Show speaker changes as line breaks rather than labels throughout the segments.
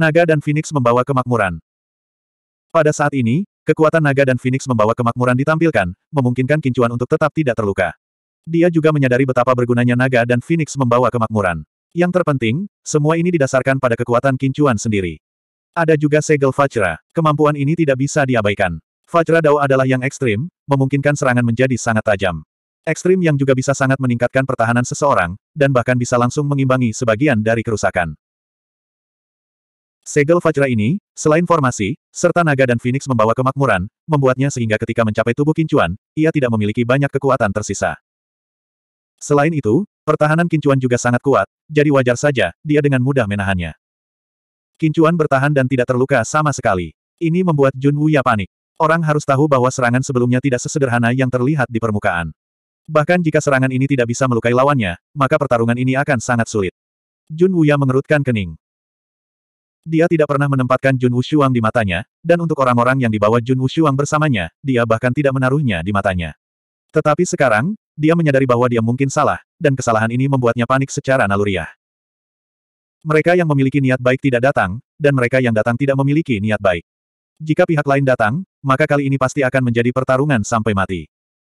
Naga dan Phoenix membawa kemakmuran. Pada saat ini, kekuatan naga dan Phoenix membawa kemakmuran ditampilkan, memungkinkan Kincuan untuk tetap tidak terluka. Dia juga menyadari betapa bergunanya naga dan Phoenix membawa kemakmuran. Yang terpenting, semua ini didasarkan pada kekuatan Kincuan sendiri. Ada juga segel Vajra, kemampuan ini tidak bisa diabaikan. Vajra Dao adalah yang ekstrim, memungkinkan serangan menjadi sangat tajam. Ekstrim yang juga bisa sangat meningkatkan pertahanan seseorang, dan bahkan bisa langsung mengimbangi sebagian dari kerusakan. Segel Fajra ini, selain formasi, serta naga dan Phoenix membawa kemakmuran, membuatnya sehingga ketika mencapai tubuh Kincuan, ia tidak memiliki banyak kekuatan tersisa. Selain itu, pertahanan Kincuan juga sangat kuat, jadi wajar saja, dia dengan mudah menahannya. Kincuan bertahan dan tidak terluka sama sekali. Ini membuat Jun Wuya panik. Orang harus tahu bahwa serangan sebelumnya tidak sesederhana yang terlihat di permukaan. Bahkan jika serangan ini tidak bisa melukai lawannya, maka pertarungan ini akan sangat sulit. Jun Wuya mengerutkan kening. Dia tidak pernah menempatkan Jun Wushuang di matanya, dan untuk orang-orang yang dibawa Jun Wushuang bersamanya, dia bahkan tidak menaruhnya di matanya. Tetapi sekarang, dia menyadari bahwa dia mungkin salah, dan kesalahan ini membuatnya panik secara naluriah. Mereka yang memiliki niat baik tidak datang, dan mereka yang datang tidak memiliki niat baik. Jika pihak lain datang, maka kali ini pasti akan menjadi pertarungan sampai mati.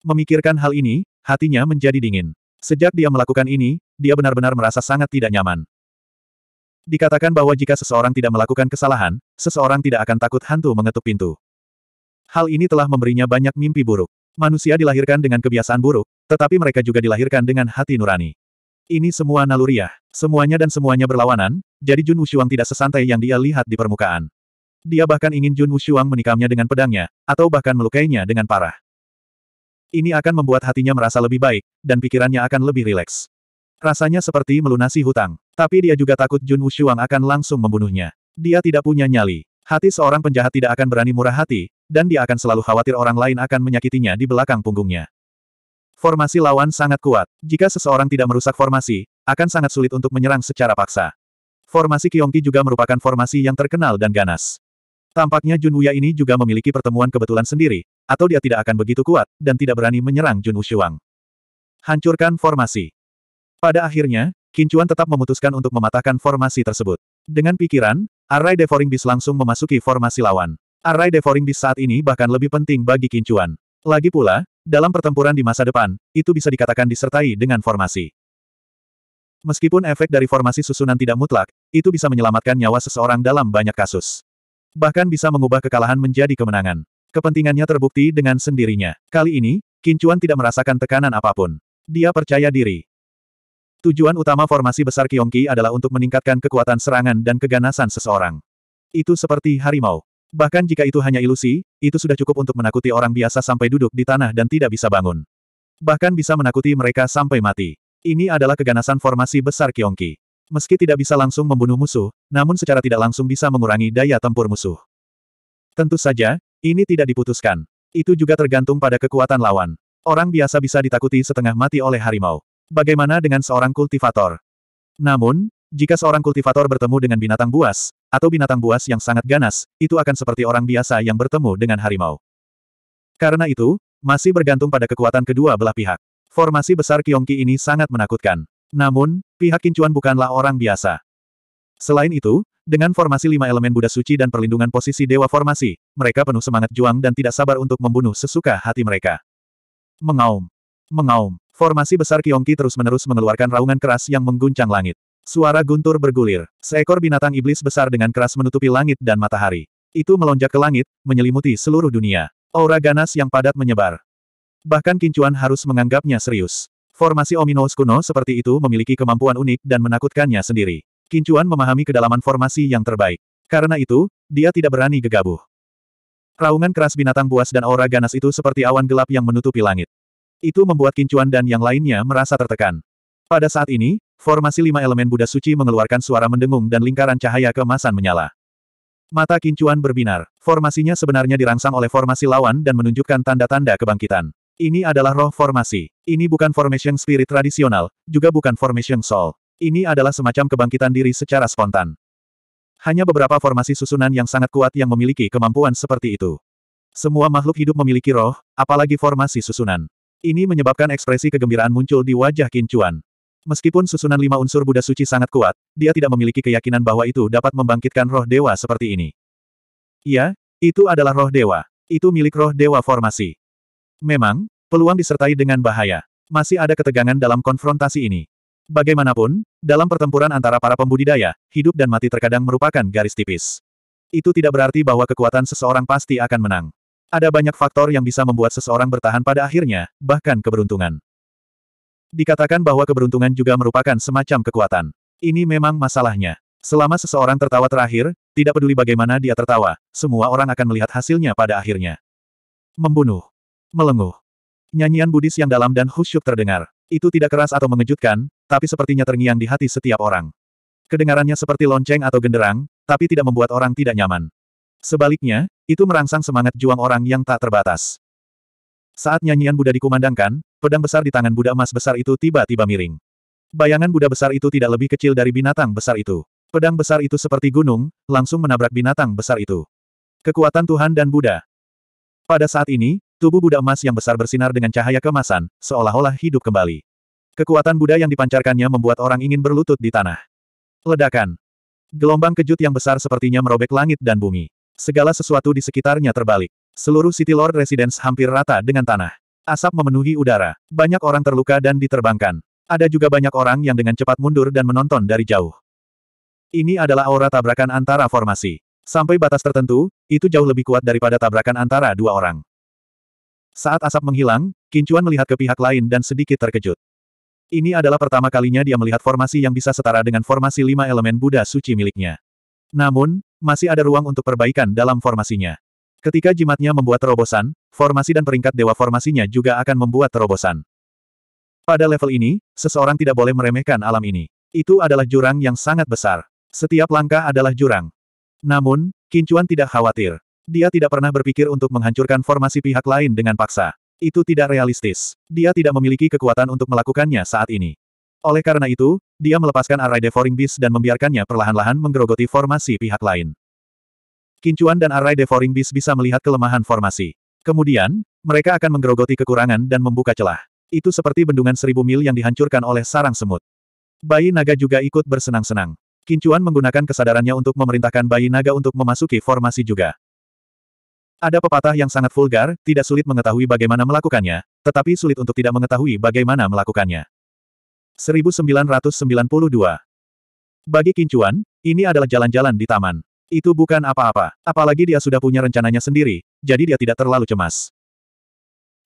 Memikirkan hal ini, hatinya menjadi dingin. Sejak dia melakukan ini, dia benar-benar merasa sangat tidak nyaman. Dikatakan bahwa jika seseorang tidak melakukan kesalahan, seseorang tidak akan takut hantu mengetuk pintu. Hal ini telah memberinya banyak mimpi buruk. Manusia dilahirkan dengan kebiasaan buruk, tetapi mereka juga dilahirkan dengan hati nurani. Ini semua naluriah, semuanya dan semuanya berlawanan, jadi Jun Wushuang tidak sesantai yang dia lihat di permukaan. Dia bahkan ingin Jun Wushuang menikamnya dengan pedangnya, atau bahkan melukainya dengan parah. Ini akan membuat hatinya merasa lebih baik, dan pikirannya akan lebih rileks. Rasanya seperti melunasi hutang. Tapi dia juga takut Jun Wushuang akan langsung membunuhnya. Dia tidak punya nyali. Hati seorang penjahat tidak akan berani murah hati, dan dia akan selalu khawatir orang lain akan menyakitinya di belakang punggungnya. Formasi lawan sangat kuat. Jika seseorang tidak merusak formasi, akan sangat sulit untuk menyerang secara paksa. Formasi Kyongki juga merupakan formasi yang terkenal dan ganas. Tampaknya Jun Wuya ini juga memiliki pertemuan kebetulan sendiri, atau dia tidak akan begitu kuat, dan tidak berani menyerang Jun Wushuang. Hancurkan formasi. Pada akhirnya, Kincuan tetap memutuskan untuk mematahkan formasi tersebut. Dengan pikiran, Array Devouring Beast langsung memasuki formasi lawan. Array Devouring Beast saat ini bahkan lebih penting bagi Kincuan. Lagi pula, dalam pertempuran di masa depan, itu bisa dikatakan disertai dengan formasi. Meskipun efek dari formasi susunan tidak mutlak, itu bisa menyelamatkan nyawa seseorang dalam banyak kasus. Bahkan bisa mengubah kekalahan menjadi kemenangan. Kepentingannya terbukti dengan sendirinya. Kali ini, Kincuan tidak merasakan tekanan apapun. Dia percaya diri. Tujuan utama formasi besar Kyongki adalah untuk meningkatkan kekuatan serangan dan keganasan seseorang. Itu seperti harimau. Bahkan jika itu hanya ilusi, itu sudah cukup untuk menakuti orang biasa sampai duduk di tanah dan tidak bisa bangun. Bahkan bisa menakuti mereka sampai mati. Ini adalah keganasan formasi besar Kyongki. Meski tidak bisa langsung membunuh musuh, namun secara tidak langsung bisa mengurangi daya tempur musuh. Tentu saja, ini tidak diputuskan. Itu juga tergantung pada kekuatan lawan. Orang biasa bisa ditakuti setengah mati oleh harimau bagaimana dengan seorang kultivator? Namun, jika seorang kultivator bertemu dengan binatang buas, atau binatang buas yang sangat ganas, itu akan seperti orang biasa yang bertemu dengan harimau. Karena itu, masih bergantung pada kekuatan kedua belah pihak. Formasi besar Kiongki ini sangat menakutkan. Namun, pihak Kincuan bukanlah orang biasa. Selain itu, dengan formasi lima elemen Buddha suci dan perlindungan posisi dewa formasi, mereka penuh semangat juang dan tidak sabar untuk membunuh sesuka hati mereka. Mengaum. Mengaum. Formasi besar Kiongki terus-menerus mengeluarkan raungan keras yang mengguncang langit. Suara guntur bergulir. Seekor binatang iblis besar dengan keras menutupi langit dan matahari. Itu melonjak ke langit, menyelimuti seluruh dunia. Aura ganas yang padat menyebar. Bahkan Kincuan harus menganggapnya serius. Formasi Ominous kuno seperti itu memiliki kemampuan unik dan menakutkannya sendiri. Kincuan memahami kedalaman formasi yang terbaik. Karena itu, dia tidak berani gegabah. Raungan keras binatang buas dan aura ganas itu seperti awan gelap yang menutupi langit. Itu membuat Kincuan dan yang lainnya merasa tertekan. Pada saat ini, formasi lima elemen Buddha Suci mengeluarkan suara mendengung dan lingkaran cahaya kemasan menyala. Mata Kincuan berbinar. Formasinya sebenarnya dirangsang oleh formasi lawan dan menunjukkan tanda-tanda kebangkitan. Ini adalah roh formasi. Ini bukan formation spirit tradisional, juga bukan formation soul. Ini adalah semacam kebangkitan diri secara spontan. Hanya beberapa formasi susunan yang sangat kuat yang memiliki kemampuan seperti itu. Semua makhluk hidup memiliki roh, apalagi formasi susunan. Ini menyebabkan ekspresi kegembiraan muncul di wajah Qin Chuan. Meskipun susunan lima unsur Buddha suci sangat kuat, dia tidak memiliki keyakinan bahwa itu dapat membangkitkan roh dewa seperti ini. Ya, itu adalah roh dewa. Itu milik roh dewa formasi. Memang, peluang disertai dengan bahaya. Masih ada ketegangan dalam konfrontasi ini. Bagaimanapun, dalam pertempuran antara para pembudidaya, hidup dan mati terkadang merupakan garis tipis. Itu tidak berarti bahwa kekuatan seseorang pasti akan menang. Ada banyak faktor yang bisa membuat seseorang bertahan pada akhirnya, bahkan keberuntungan. Dikatakan bahwa keberuntungan juga merupakan semacam kekuatan. Ini memang masalahnya. Selama seseorang tertawa terakhir, tidak peduli bagaimana dia tertawa, semua orang akan melihat hasilnya pada akhirnya. Membunuh. Melenguh. Nyanyian Buddhis yang dalam dan khusyuk terdengar. Itu tidak keras atau mengejutkan, tapi sepertinya terngiang di hati setiap orang. Kedengarannya seperti lonceng atau genderang, tapi tidak membuat orang tidak nyaman. Sebaliknya, itu merangsang semangat juang orang yang tak terbatas. Saat nyanyian Buddha dikumandangkan, pedang besar di tangan Buddha emas besar itu tiba-tiba miring. Bayangan Buddha besar itu tidak lebih kecil dari binatang besar itu. Pedang besar itu seperti gunung, langsung menabrak binatang besar itu. Kekuatan Tuhan dan Buddha. Pada saat ini, tubuh Buddha emas yang besar bersinar dengan cahaya kemasan, seolah-olah hidup kembali. Kekuatan Buddha yang dipancarkannya membuat orang ingin berlutut di tanah. Ledakan. Gelombang kejut yang besar sepertinya merobek langit dan bumi. Segala sesuatu di sekitarnya terbalik. Seluruh City Lord Residence hampir rata dengan tanah. Asap memenuhi udara. Banyak orang terluka dan diterbangkan. Ada juga banyak orang yang dengan cepat mundur dan menonton dari jauh. Ini adalah aura tabrakan antara formasi. Sampai batas tertentu, itu jauh lebih kuat daripada tabrakan antara dua orang. Saat asap menghilang, Kincuan melihat ke pihak lain dan sedikit terkejut. Ini adalah pertama kalinya dia melihat formasi yang bisa setara dengan formasi lima elemen Buddha suci miliknya. Namun, masih ada ruang untuk perbaikan dalam formasinya. Ketika jimatnya membuat terobosan, formasi dan peringkat dewa formasinya juga akan membuat terobosan. Pada level ini, seseorang tidak boleh meremehkan alam ini. Itu adalah jurang yang sangat besar. Setiap langkah adalah jurang. Namun, Kincuan tidak khawatir. Dia tidak pernah berpikir untuk menghancurkan formasi pihak lain dengan paksa. Itu tidak realistis. Dia tidak memiliki kekuatan untuk melakukannya saat ini. Oleh karena itu, dia melepaskan arai devouring beast dan membiarkannya perlahan-lahan menggerogoti formasi pihak lain. Kincuan dan arai devouring beast bisa melihat kelemahan formasi. Kemudian, mereka akan menggerogoti kekurangan dan membuka celah. Itu seperti bendungan seribu mil yang dihancurkan oleh sarang semut. Bayi naga juga ikut bersenang-senang. Kincuan menggunakan kesadarannya untuk memerintahkan bayi naga untuk memasuki formasi juga. Ada pepatah yang sangat vulgar, tidak sulit mengetahui bagaimana melakukannya, tetapi sulit untuk tidak mengetahui bagaimana melakukannya. 1992. Bagi Kincuan, ini adalah jalan-jalan di taman. Itu bukan apa-apa. Apalagi dia sudah punya rencananya sendiri, jadi dia tidak terlalu cemas.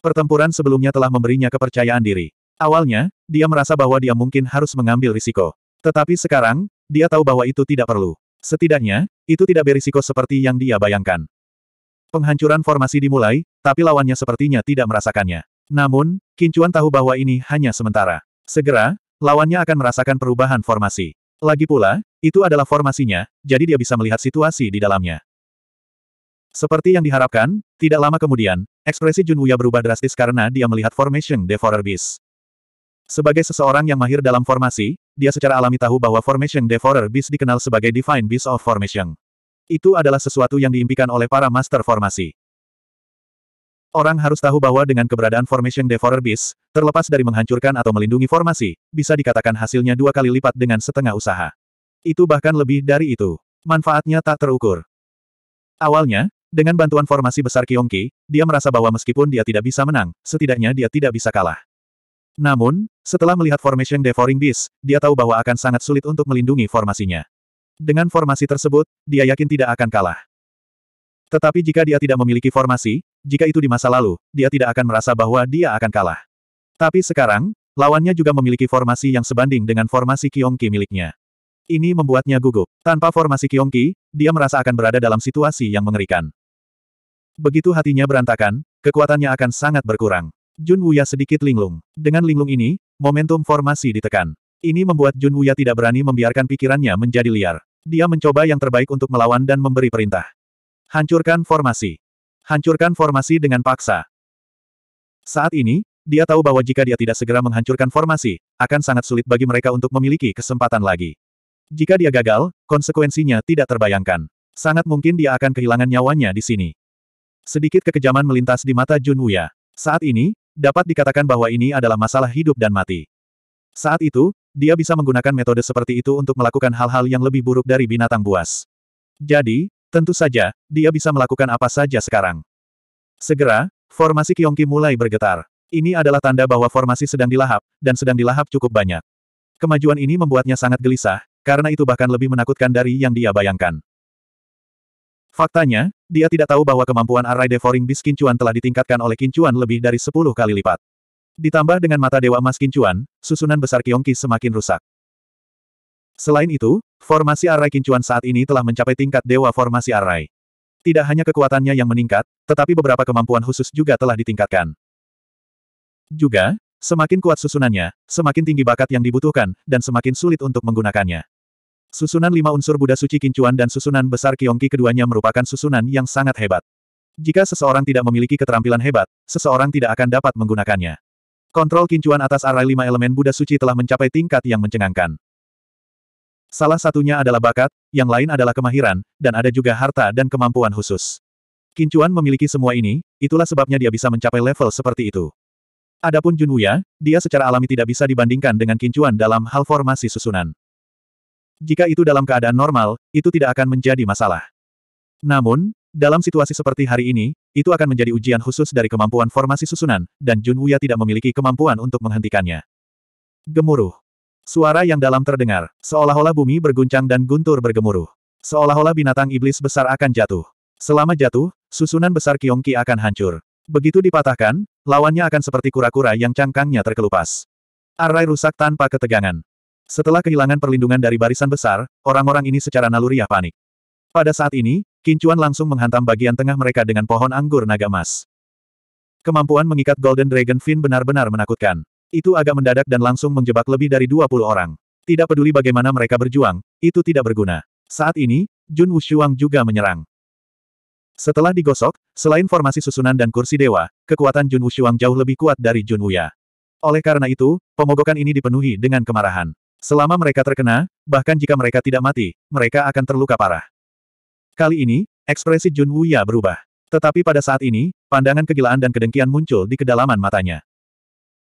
Pertempuran sebelumnya telah memberinya kepercayaan diri. Awalnya, dia merasa bahwa dia mungkin harus mengambil risiko. Tetapi sekarang, dia tahu bahwa itu tidak perlu. Setidaknya, itu tidak berisiko seperti yang dia bayangkan. Penghancuran formasi dimulai, tapi lawannya sepertinya tidak merasakannya. Namun, Kincuan tahu bahwa ini hanya sementara. Segera, lawannya akan merasakan perubahan formasi. Lagi pula, itu adalah formasinya, jadi dia bisa melihat situasi di dalamnya. Seperti yang diharapkan, tidak lama kemudian, ekspresi Jun Wuya berubah drastis karena dia melihat formation Devourer Beast. Sebagai seseorang yang mahir dalam formasi, dia secara alami tahu bahwa formation Devourer Beast dikenal sebagai Divine Beast of Formation. Itu adalah sesuatu yang diimpikan oleh para master formasi. Orang harus tahu bahwa dengan keberadaan Formation Devourer Beast, terlepas dari menghancurkan atau melindungi formasi, bisa dikatakan hasilnya dua kali lipat dengan setengah usaha. Itu bahkan lebih dari itu. Manfaatnya tak terukur. Awalnya, dengan bantuan formasi besar Kiongki, dia merasa bahwa meskipun dia tidak bisa menang, setidaknya dia tidak bisa kalah. Namun, setelah melihat Formation Devouring Beast, dia tahu bahwa akan sangat sulit untuk melindungi formasinya. Dengan formasi tersebut, dia yakin tidak akan kalah. Tetapi jika dia tidak memiliki formasi, jika itu di masa lalu, dia tidak akan merasa bahwa dia akan kalah. Tapi sekarang, lawannya juga memiliki formasi yang sebanding dengan formasi Kyongki miliknya. Ini membuatnya gugup. Tanpa formasi Kyongki, dia merasa akan berada dalam situasi yang mengerikan. Begitu hatinya berantakan, kekuatannya akan sangat berkurang. Jun Wuya sedikit linglung. Dengan linglung ini, momentum formasi ditekan. Ini membuat Jun Wuya tidak berani membiarkan pikirannya menjadi liar. Dia mencoba yang terbaik untuk melawan dan memberi perintah. Hancurkan formasi. Hancurkan formasi dengan paksa. Saat ini, dia tahu bahwa jika dia tidak segera menghancurkan formasi, akan sangat sulit bagi mereka untuk memiliki kesempatan lagi. Jika dia gagal, konsekuensinya tidak terbayangkan. Sangat mungkin dia akan kehilangan nyawanya di sini. Sedikit kekejaman melintas di mata Jun Wuya. Saat ini, dapat dikatakan bahwa ini adalah masalah hidup dan mati. Saat itu, dia bisa menggunakan metode seperti itu untuk melakukan hal-hal yang lebih buruk dari binatang buas. Jadi, Tentu saja, dia bisa melakukan apa saja sekarang. Segera, formasi Kyongki mulai bergetar. Ini adalah tanda bahwa formasi sedang dilahap, dan sedang dilahap cukup banyak. Kemajuan ini membuatnya sangat gelisah, karena itu bahkan lebih menakutkan dari yang dia bayangkan. Faktanya, dia tidak tahu bahwa kemampuan Array Devouring Beast Kincuan telah ditingkatkan oleh Kincuan lebih dari 10 kali lipat. Ditambah dengan mata Dewa Emas Kincuan, susunan besar Kyongki semakin rusak. Selain itu, formasi arai Kincuan saat ini telah mencapai tingkat dewa formasi arai. Tidak hanya kekuatannya yang meningkat, tetapi beberapa kemampuan khusus juga telah ditingkatkan. Juga, semakin kuat susunannya, semakin tinggi bakat yang dibutuhkan, dan semakin sulit untuk menggunakannya. Susunan lima unsur Buddha Suci Kincuan dan susunan besar Kiongki keduanya merupakan susunan yang sangat hebat. Jika seseorang tidak memiliki keterampilan hebat, seseorang tidak akan dapat menggunakannya. Kontrol kincuan atas arai lima elemen Buddha Suci telah mencapai tingkat yang mencengangkan. Salah satunya adalah bakat, yang lain adalah kemahiran, dan ada juga harta dan kemampuan khusus. Kincuan memiliki semua ini, itulah sebabnya dia bisa mencapai level seperti itu. Adapun Junwuya, dia secara alami tidak bisa dibandingkan dengan Kincuan dalam hal formasi susunan. Jika itu dalam keadaan normal, itu tidak akan menjadi masalah. Namun, dalam situasi seperti hari ini, itu akan menjadi ujian khusus dari kemampuan formasi susunan, dan Junwuya tidak memiliki kemampuan untuk menghentikannya. Gemuruh. Suara yang dalam terdengar, seolah-olah bumi berguncang dan guntur bergemuruh. Seolah-olah binatang iblis besar akan jatuh. Selama jatuh, susunan besar Kiongki akan hancur. Begitu dipatahkan, lawannya akan seperti kura-kura yang cangkangnya terkelupas. Arai rusak tanpa ketegangan. Setelah kehilangan perlindungan dari barisan besar, orang-orang ini secara naluriah panik. Pada saat ini, Kincuan langsung menghantam bagian tengah mereka dengan pohon anggur naga emas. Kemampuan mengikat Golden Dragon Fin benar-benar menakutkan. Itu agak mendadak dan langsung menjebak lebih dari 20 orang. Tidak peduli bagaimana mereka berjuang, itu tidak berguna. Saat ini, Jun Wushuang juga menyerang. Setelah digosok, selain formasi susunan dan kursi dewa, kekuatan Jun Wushuang jauh lebih kuat dari Jun Wuya. Oleh karena itu, pemogokan ini dipenuhi dengan kemarahan. Selama mereka terkena, bahkan jika mereka tidak mati, mereka akan terluka parah. Kali ini, ekspresi Jun Wuya berubah. Tetapi pada saat ini, pandangan kegilaan dan kedengkian muncul di kedalaman matanya.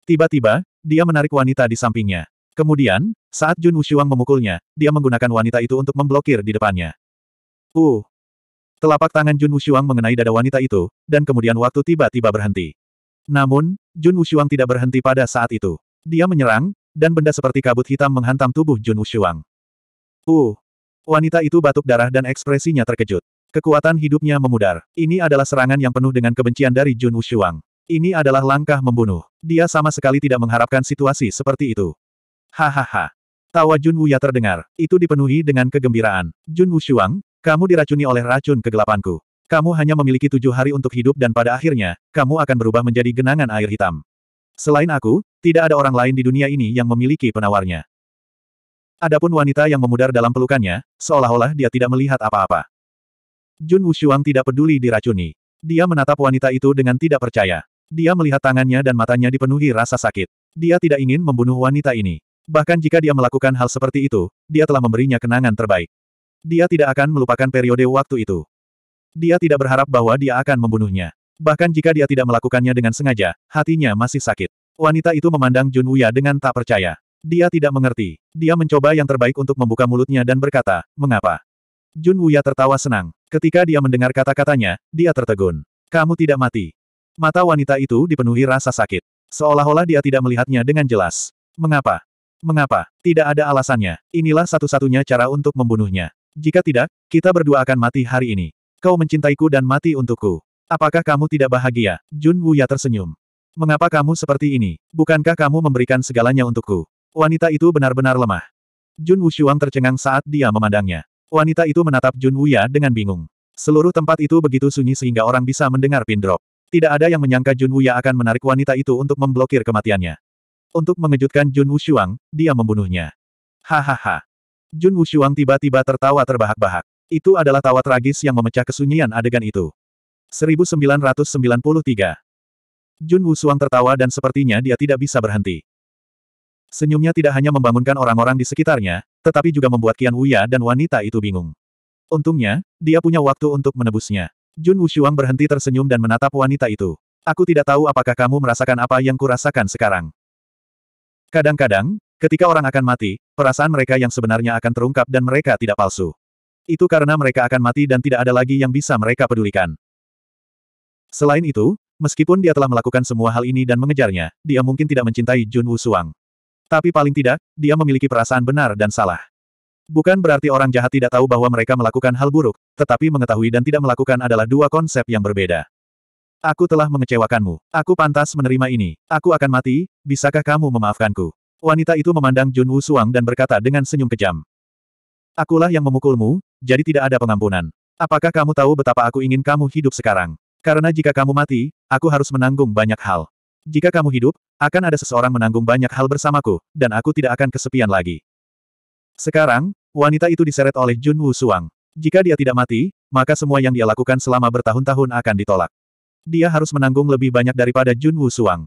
Tiba-tiba, dia menarik wanita di sampingnya. Kemudian, saat Jun Wushuang memukulnya, dia menggunakan wanita itu untuk memblokir di depannya. Uh! Telapak tangan Jun Wushuang mengenai dada wanita itu, dan kemudian waktu tiba-tiba berhenti. Namun, Jun Wushuang tidak berhenti pada saat itu. Dia menyerang, dan benda seperti kabut hitam menghantam tubuh Jun Wushuang. Uh! Wanita itu batuk darah dan ekspresinya terkejut. Kekuatan hidupnya memudar. Ini adalah serangan yang penuh dengan kebencian dari Jun Wushuang. Ini adalah langkah membunuh. Dia sama sekali tidak mengharapkan situasi seperti itu. Hahaha. Tawa Jun Wuya terdengar. Itu dipenuhi dengan kegembiraan. Jun Wushuang, kamu diracuni oleh racun kegelapanku. Kamu hanya memiliki tujuh hari untuk hidup dan pada akhirnya, kamu akan berubah menjadi genangan air hitam. Selain aku, tidak ada orang lain di dunia ini yang memiliki penawarnya. Adapun wanita yang memudar dalam pelukannya, seolah-olah dia tidak melihat apa-apa. Jun Wushuang tidak peduli diracuni. Dia menatap wanita itu dengan tidak percaya. Dia melihat tangannya dan matanya dipenuhi rasa sakit. Dia tidak ingin membunuh wanita ini. Bahkan jika dia melakukan hal seperti itu, dia telah memberinya kenangan terbaik. Dia tidak akan melupakan periode waktu itu. Dia tidak berharap bahwa dia akan membunuhnya. Bahkan jika dia tidak melakukannya dengan sengaja, hatinya masih sakit. Wanita itu memandang Jun Wuya dengan tak percaya. Dia tidak mengerti. Dia mencoba yang terbaik untuk membuka mulutnya dan berkata, mengapa? Jun Wuya tertawa senang. Ketika dia mendengar kata-katanya, dia tertegun. Kamu tidak mati. Mata wanita itu dipenuhi rasa sakit. Seolah-olah dia tidak melihatnya dengan jelas. Mengapa? Mengapa? Tidak ada alasannya. Inilah satu-satunya cara untuk membunuhnya. Jika tidak, kita berdua akan mati hari ini. Kau mencintaiku dan mati untukku. Apakah kamu tidak bahagia? Jun Wuya tersenyum. Mengapa kamu seperti ini? Bukankah kamu memberikan segalanya untukku? Wanita itu benar-benar lemah. Jun Wushuang tercengang saat dia memandangnya. Wanita itu menatap Jun Wuya dengan bingung. Seluruh tempat itu begitu sunyi sehingga orang bisa mendengar pin drop. Tidak ada yang menyangka Jun Wuya akan menarik wanita itu untuk memblokir kematiannya. Untuk mengejutkan Jun Wushuang, dia membunuhnya. Hahaha. Jun Wushuang tiba-tiba tertawa terbahak-bahak. Itu adalah tawa tragis yang memecah kesunyian adegan itu. 1993. Jun Wushuang tertawa dan sepertinya dia tidak bisa berhenti. Senyumnya tidak hanya membangunkan orang-orang di sekitarnya, tetapi juga membuat Qian Wuya dan wanita itu bingung. Untungnya, dia punya waktu untuk menebusnya. Jun Wushuang berhenti tersenyum dan menatap wanita itu. Aku tidak tahu apakah kamu merasakan apa yang kurasakan sekarang. Kadang-kadang, ketika orang akan mati, perasaan mereka yang sebenarnya akan terungkap dan mereka tidak palsu. Itu karena mereka akan mati dan tidak ada lagi yang bisa mereka pedulikan. Selain itu, meskipun dia telah melakukan semua hal ini dan mengejarnya, dia mungkin tidak mencintai Jun Wushuang. Tapi paling tidak, dia memiliki perasaan benar dan salah. Bukan berarti orang jahat tidak tahu bahwa mereka melakukan hal buruk, tetapi mengetahui dan tidak melakukan adalah dua konsep yang berbeda. Aku telah mengecewakanmu. Aku pantas menerima ini. Aku akan mati, bisakah kamu memaafkanku? Wanita itu memandang Jun Wu Suang dan berkata dengan senyum kejam. Akulah yang memukulmu, jadi tidak ada pengampunan. Apakah kamu tahu betapa aku ingin kamu hidup sekarang? Karena jika kamu mati, aku harus menanggung banyak hal. Jika kamu hidup, akan ada seseorang menanggung banyak hal bersamaku, dan aku tidak akan kesepian lagi. Sekarang, wanita itu diseret oleh Jun Wu Suang. Jika dia tidak mati, maka semua yang dia lakukan selama bertahun-tahun akan ditolak. Dia harus menanggung lebih banyak daripada Jun Wu Suang.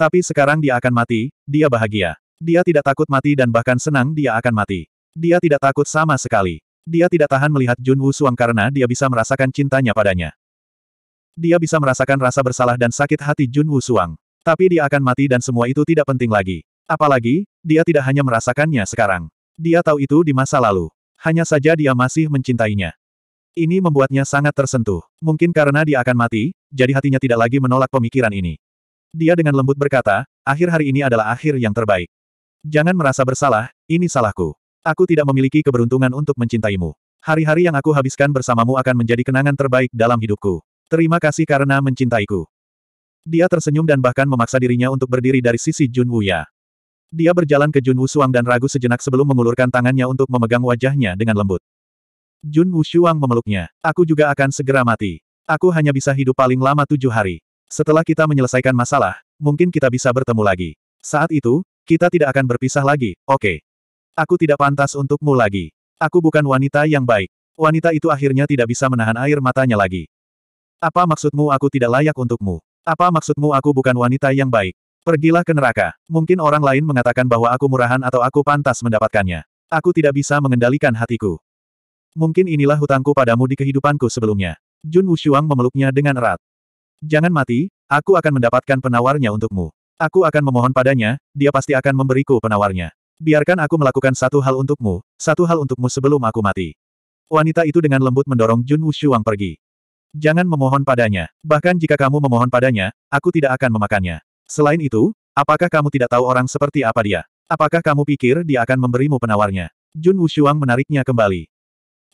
Tapi sekarang dia akan mati, dia bahagia. Dia tidak takut mati dan bahkan senang dia akan mati. Dia tidak takut sama sekali. Dia tidak tahan melihat Jun Wu Suang karena dia bisa merasakan cintanya padanya. Dia bisa merasakan rasa bersalah dan sakit hati Jun Wu Suang. Tapi dia akan mati dan semua itu tidak penting lagi. Apalagi, dia tidak hanya merasakannya sekarang. Dia tahu itu di masa lalu. Hanya saja dia masih mencintainya. Ini membuatnya sangat tersentuh. Mungkin karena dia akan mati, jadi hatinya tidak lagi menolak pemikiran ini. Dia dengan lembut berkata, akhir hari ini adalah akhir yang terbaik. Jangan merasa bersalah, ini salahku. Aku tidak memiliki keberuntungan untuk mencintaimu. Hari-hari yang aku habiskan bersamamu akan menjadi kenangan terbaik dalam hidupku. Terima kasih karena mencintaiku. Dia tersenyum dan bahkan memaksa dirinya untuk berdiri dari sisi Jun Wuya. Dia berjalan ke Jun Wushuang dan ragu sejenak sebelum mengulurkan tangannya untuk memegang wajahnya dengan lembut. Jun Wushuang memeluknya. Aku juga akan segera mati. Aku hanya bisa hidup paling lama tujuh hari. Setelah kita menyelesaikan masalah, mungkin kita bisa bertemu lagi. Saat itu, kita tidak akan berpisah lagi, oke. Okay. Aku tidak pantas untukmu lagi. Aku bukan wanita yang baik. Wanita itu akhirnya tidak bisa menahan air matanya lagi. Apa maksudmu aku tidak layak untukmu? Apa maksudmu aku bukan wanita yang baik? Pergilah ke neraka. Mungkin orang lain mengatakan bahwa aku murahan atau aku pantas mendapatkannya. Aku tidak bisa mengendalikan hatiku. Mungkin inilah hutangku padamu di kehidupanku sebelumnya. Jun Wushuang memeluknya dengan erat. Jangan mati, aku akan mendapatkan penawarnya untukmu. Aku akan memohon padanya, dia pasti akan memberiku penawarnya. Biarkan aku melakukan satu hal untukmu, satu hal untukmu sebelum aku mati. Wanita itu dengan lembut mendorong Jun Wushuang pergi. Jangan memohon padanya. Bahkan jika kamu memohon padanya, aku tidak akan memakannya. Selain itu, apakah kamu tidak tahu orang seperti apa dia? Apakah kamu pikir dia akan memberimu penawarnya? Jun Wushuang menariknya kembali.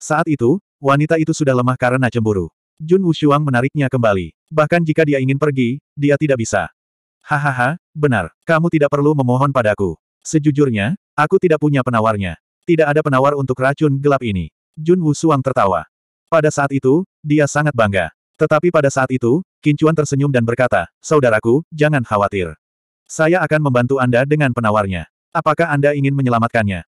Saat itu, wanita itu sudah lemah karena cemburu. Jun Wushuang menariknya kembali. Bahkan jika dia ingin pergi, dia tidak bisa. Hahaha, benar. Kamu tidak perlu memohon padaku. Sejujurnya, aku tidak punya penawarnya. Tidak ada penawar untuk racun gelap ini. Jun Wushuang tertawa. Pada saat itu, dia sangat bangga. Tetapi pada saat itu, Kincuan tersenyum dan berkata, Saudaraku, jangan khawatir. Saya akan membantu Anda dengan penawarnya. Apakah Anda ingin menyelamatkannya?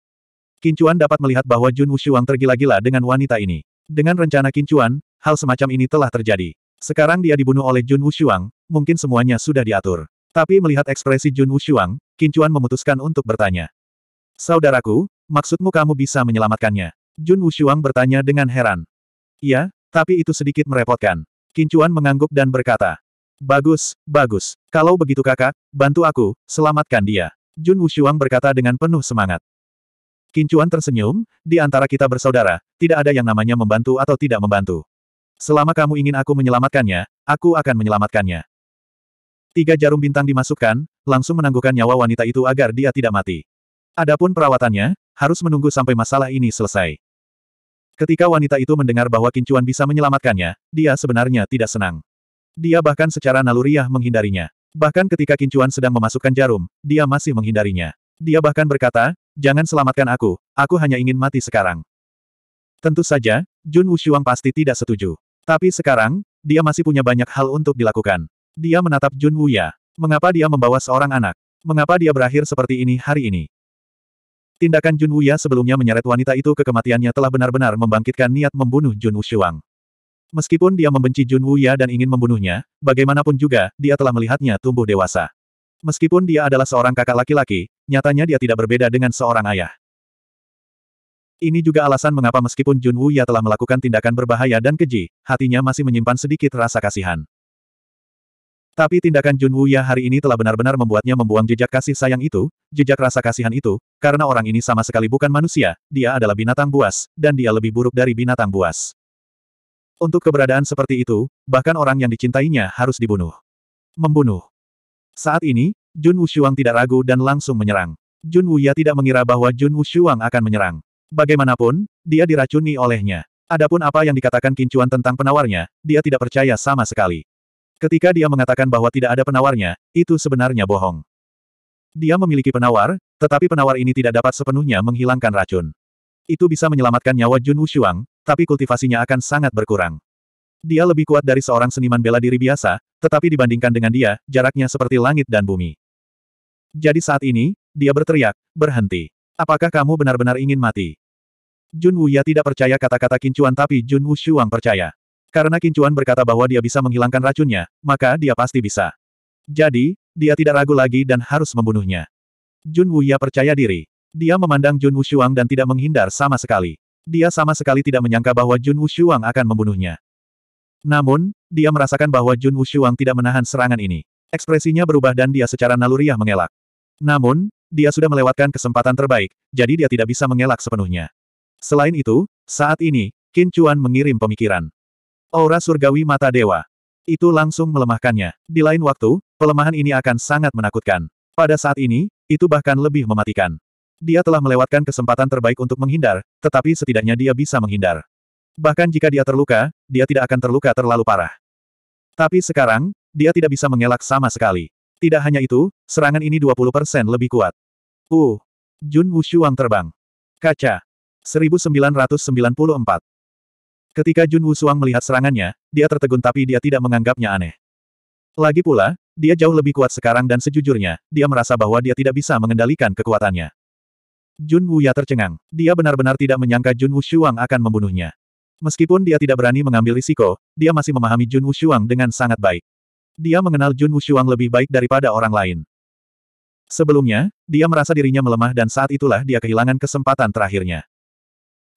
Kincuan dapat melihat bahwa Jun Wushuang tergila-gila dengan wanita ini. Dengan rencana Kincuan, hal semacam ini telah terjadi. Sekarang dia dibunuh oleh Jun Wushuang, mungkin semuanya sudah diatur. Tapi melihat ekspresi Jun Wushuang, Kincuan memutuskan untuk bertanya. Saudaraku, maksudmu kamu bisa menyelamatkannya? Jun Wushuang bertanya dengan heran. Iya, tapi itu sedikit merepotkan. Kincuan mengangguk dan berkata. Bagus, bagus. Kalau begitu kakak, bantu aku, selamatkan dia. Jun Wushuang berkata dengan penuh semangat. Kincuan tersenyum, di antara kita bersaudara, tidak ada yang namanya membantu atau tidak membantu. Selama kamu ingin aku menyelamatkannya, aku akan menyelamatkannya. Tiga jarum bintang dimasukkan, langsung menangguhkan nyawa wanita itu agar dia tidak mati. Adapun perawatannya, harus menunggu sampai masalah ini selesai. Ketika wanita itu mendengar bahwa Kincuan bisa menyelamatkannya, dia sebenarnya tidak senang. Dia bahkan secara naluriah menghindarinya. Bahkan ketika Kincuan sedang memasukkan jarum, dia masih menghindarinya. Dia bahkan berkata, jangan selamatkan aku, aku hanya ingin mati sekarang. Tentu saja, Jun Wushuang pasti tidak setuju. Tapi sekarang, dia masih punya banyak hal untuk dilakukan. Dia menatap Jun Wuya. Mengapa dia membawa seorang anak? Mengapa dia berakhir seperti ini hari ini? Tindakan Jun Wuya sebelumnya menyeret wanita itu ke kematiannya telah benar-benar membangkitkan niat membunuh Jun Wushuang. Meskipun dia membenci Jun Wuya dan ingin membunuhnya, bagaimanapun juga, dia telah melihatnya tumbuh dewasa. Meskipun dia adalah seorang kakak laki-laki, nyatanya dia tidak berbeda dengan seorang ayah. Ini juga alasan mengapa meskipun Jun Wuya telah melakukan tindakan berbahaya dan keji, hatinya masih menyimpan sedikit rasa kasihan. Tapi tindakan Jun Wuya hari ini telah benar-benar membuatnya membuang jejak kasih sayang itu, jejak rasa kasihan itu, karena orang ini sama sekali bukan manusia, dia adalah binatang buas, dan dia lebih buruk dari binatang buas. Untuk keberadaan seperti itu, bahkan orang yang dicintainya harus dibunuh. Membunuh. Saat ini, Jun Wushuang tidak ragu dan langsung menyerang. Jun Wuya tidak mengira bahwa Jun Wushuang akan menyerang. Bagaimanapun, dia diracuni olehnya. Adapun apa yang dikatakan Kincuan tentang penawarnya, dia tidak percaya sama sekali. Ketika dia mengatakan bahwa tidak ada penawarnya, itu sebenarnya bohong. Dia memiliki penawar, tetapi penawar ini tidak dapat sepenuhnya menghilangkan racun. Itu bisa menyelamatkan nyawa Jun Wushuang, tapi kultivasinya akan sangat berkurang. Dia lebih kuat dari seorang seniman bela diri biasa, tetapi dibandingkan dengan dia, jaraknya seperti langit dan bumi. Jadi saat ini, dia berteriak, berhenti. Apakah kamu benar-benar ingin mati? Jun Wuya tidak percaya kata-kata kincuan tapi Jun Wushuang percaya. Karena Kincuan berkata bahwa dia bisa menghilangkan racunnya, maka dia pasti bisa. Jadi, dia tidak ragu lagi dan harus membunuhnya. Jun Wuya percaya diri. Dia memandang Jun Wushuang dan tidak menghindar sama sekali. Dia sama sekali tidak menyangka bahwa Jun Wushuang akan membunuhnya. Namun, dia merasakan bahwa Jun Wushuang tidak menahan serangan ini. Ekspresinya berubah dan dia secara naluriah mengelak. Namun, dia sudah melewatkan kesempatan terbaik, jadi dia tidak bisa mengelak sepenuhnya. Selain itu, saat ini, Qin Chuan mengirim pemikiran. Aura surgawi mata dewa. Itu langsung melemahkannya. Di lain waktu, pelemahan ini akan sangat menakutkan. Pada saat ini, itu bahkan lebih mematikan. Dia telah melewatkan kesempatan terbaik untuk menghindar, tetapi setidaknya dia bisa menghindar. Bahkan jika dia terluka, dia tidak akan terluka terlalu parah. Tapi sekarang, dia tidak bisa mengelak sama sekali. Tidak hanya itu, serangan ini 20% lebih kuat. Uh, Jun Wushuang terbang. Kaca. 1994. Ketika Jun Wushuang melihat serangannya, dia tertegun tapi dia tidak menganggapnya aneh. Lagi pula, dia jauh lebih kuat sekarang dan sejujurnya, dia merasa bahwa dia tidak bisa mengendalikan kekuatannya. Jun Wuya tercengang. Dia benar-benar tidak menyangka Jun Wushuang akan membunuhnya. Meskipun dia tidak berani mengambil risiko, dia masih memahami Jun Wushuang dengan sangat baik. Dia mengenal Jun Wushuang lebih baik daripada orang lain. Sebelumnya, dia merasa dirinya melemah dan saat itulah dia kehilangan kesempatan terakhirnya.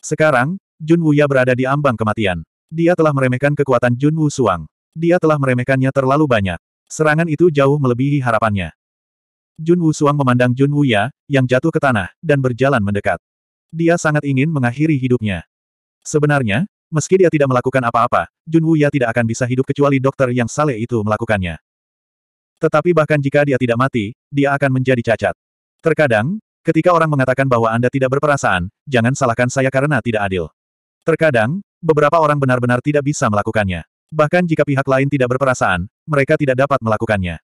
Sekarang, Jun Wuya berada di ambang kematian. Dia telah meremehkan kekuatan Jun Wu Suang. Dia telah meremehkannya terlalu banyak. Serangan itu jauh melebihi harapannya. Jun Wu Suang memandang Jun Wuya, yang jatuh ke tanah, dan berjalan mendekat. Dia sangat ingin mengakhiri hidupnya. Sebenarnya, meski dia tidak melakukan apa-apa, Jun Wuya tidak akan bisa hidup kecuali dokter yang saleh itu melakukannya. Tetapi bahkan jika dia tidak mati, dia akan menjadi cacat. Terkadang, ketika orang mengatakan bahwa Anda tidak berperasaan, jangan salahkan saya karena tidak adil. Terkadang, beberapa orang benar-benar tidak bisa melakukannya. Bahkan jika pihak lain tidak berperasaan, mereka tidak dapat melakukannya.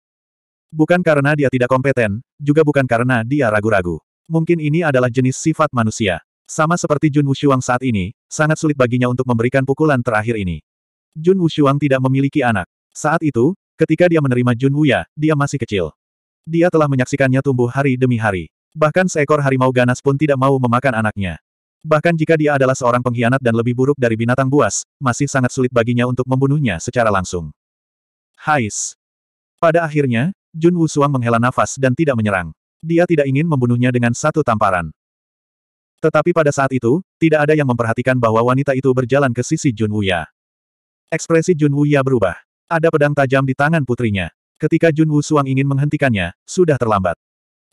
Bukan karena dia tidak kompeten, juga bukan karena dia ragu-ragu. Mungkin ini adalah jenis sifat manusia. Sama seperti Jun Wushuang saat ini, sangat sulit baginya untuk memberikan pukulan terakhir ini. Jun Wushuang tidak memiliki anak. Saat itu, ketika dia menerima Jun Wuya, dia masih kecil. Dia telah menyaksikannya tumbuh hari demi hari. Bahkan seekor harimau ganas pun tidak mau memakan anaknya. Bahkan jika dia adalah seorang pengkhianat dan lebih buruk dari binatang buas, masih sangat sulit baginya untuk membunuhnya secara langsung. Hais. Pada akhirnya, Jun Wusuang menghela nafas dan tidak menyerang. Dia tidak ingin membunuhnya dengan satu tamparan. Tetapi pada saat itu, tidak ada yang memperhatikan bahwa wanita itu berjalan ke sisi Jun Wuya. Ekspresi Jun Wuya berubah. Ada pedang tajam di tangan putrinya. Ketika Jun Wusuang ingin menghentikannya, sudah terlambat.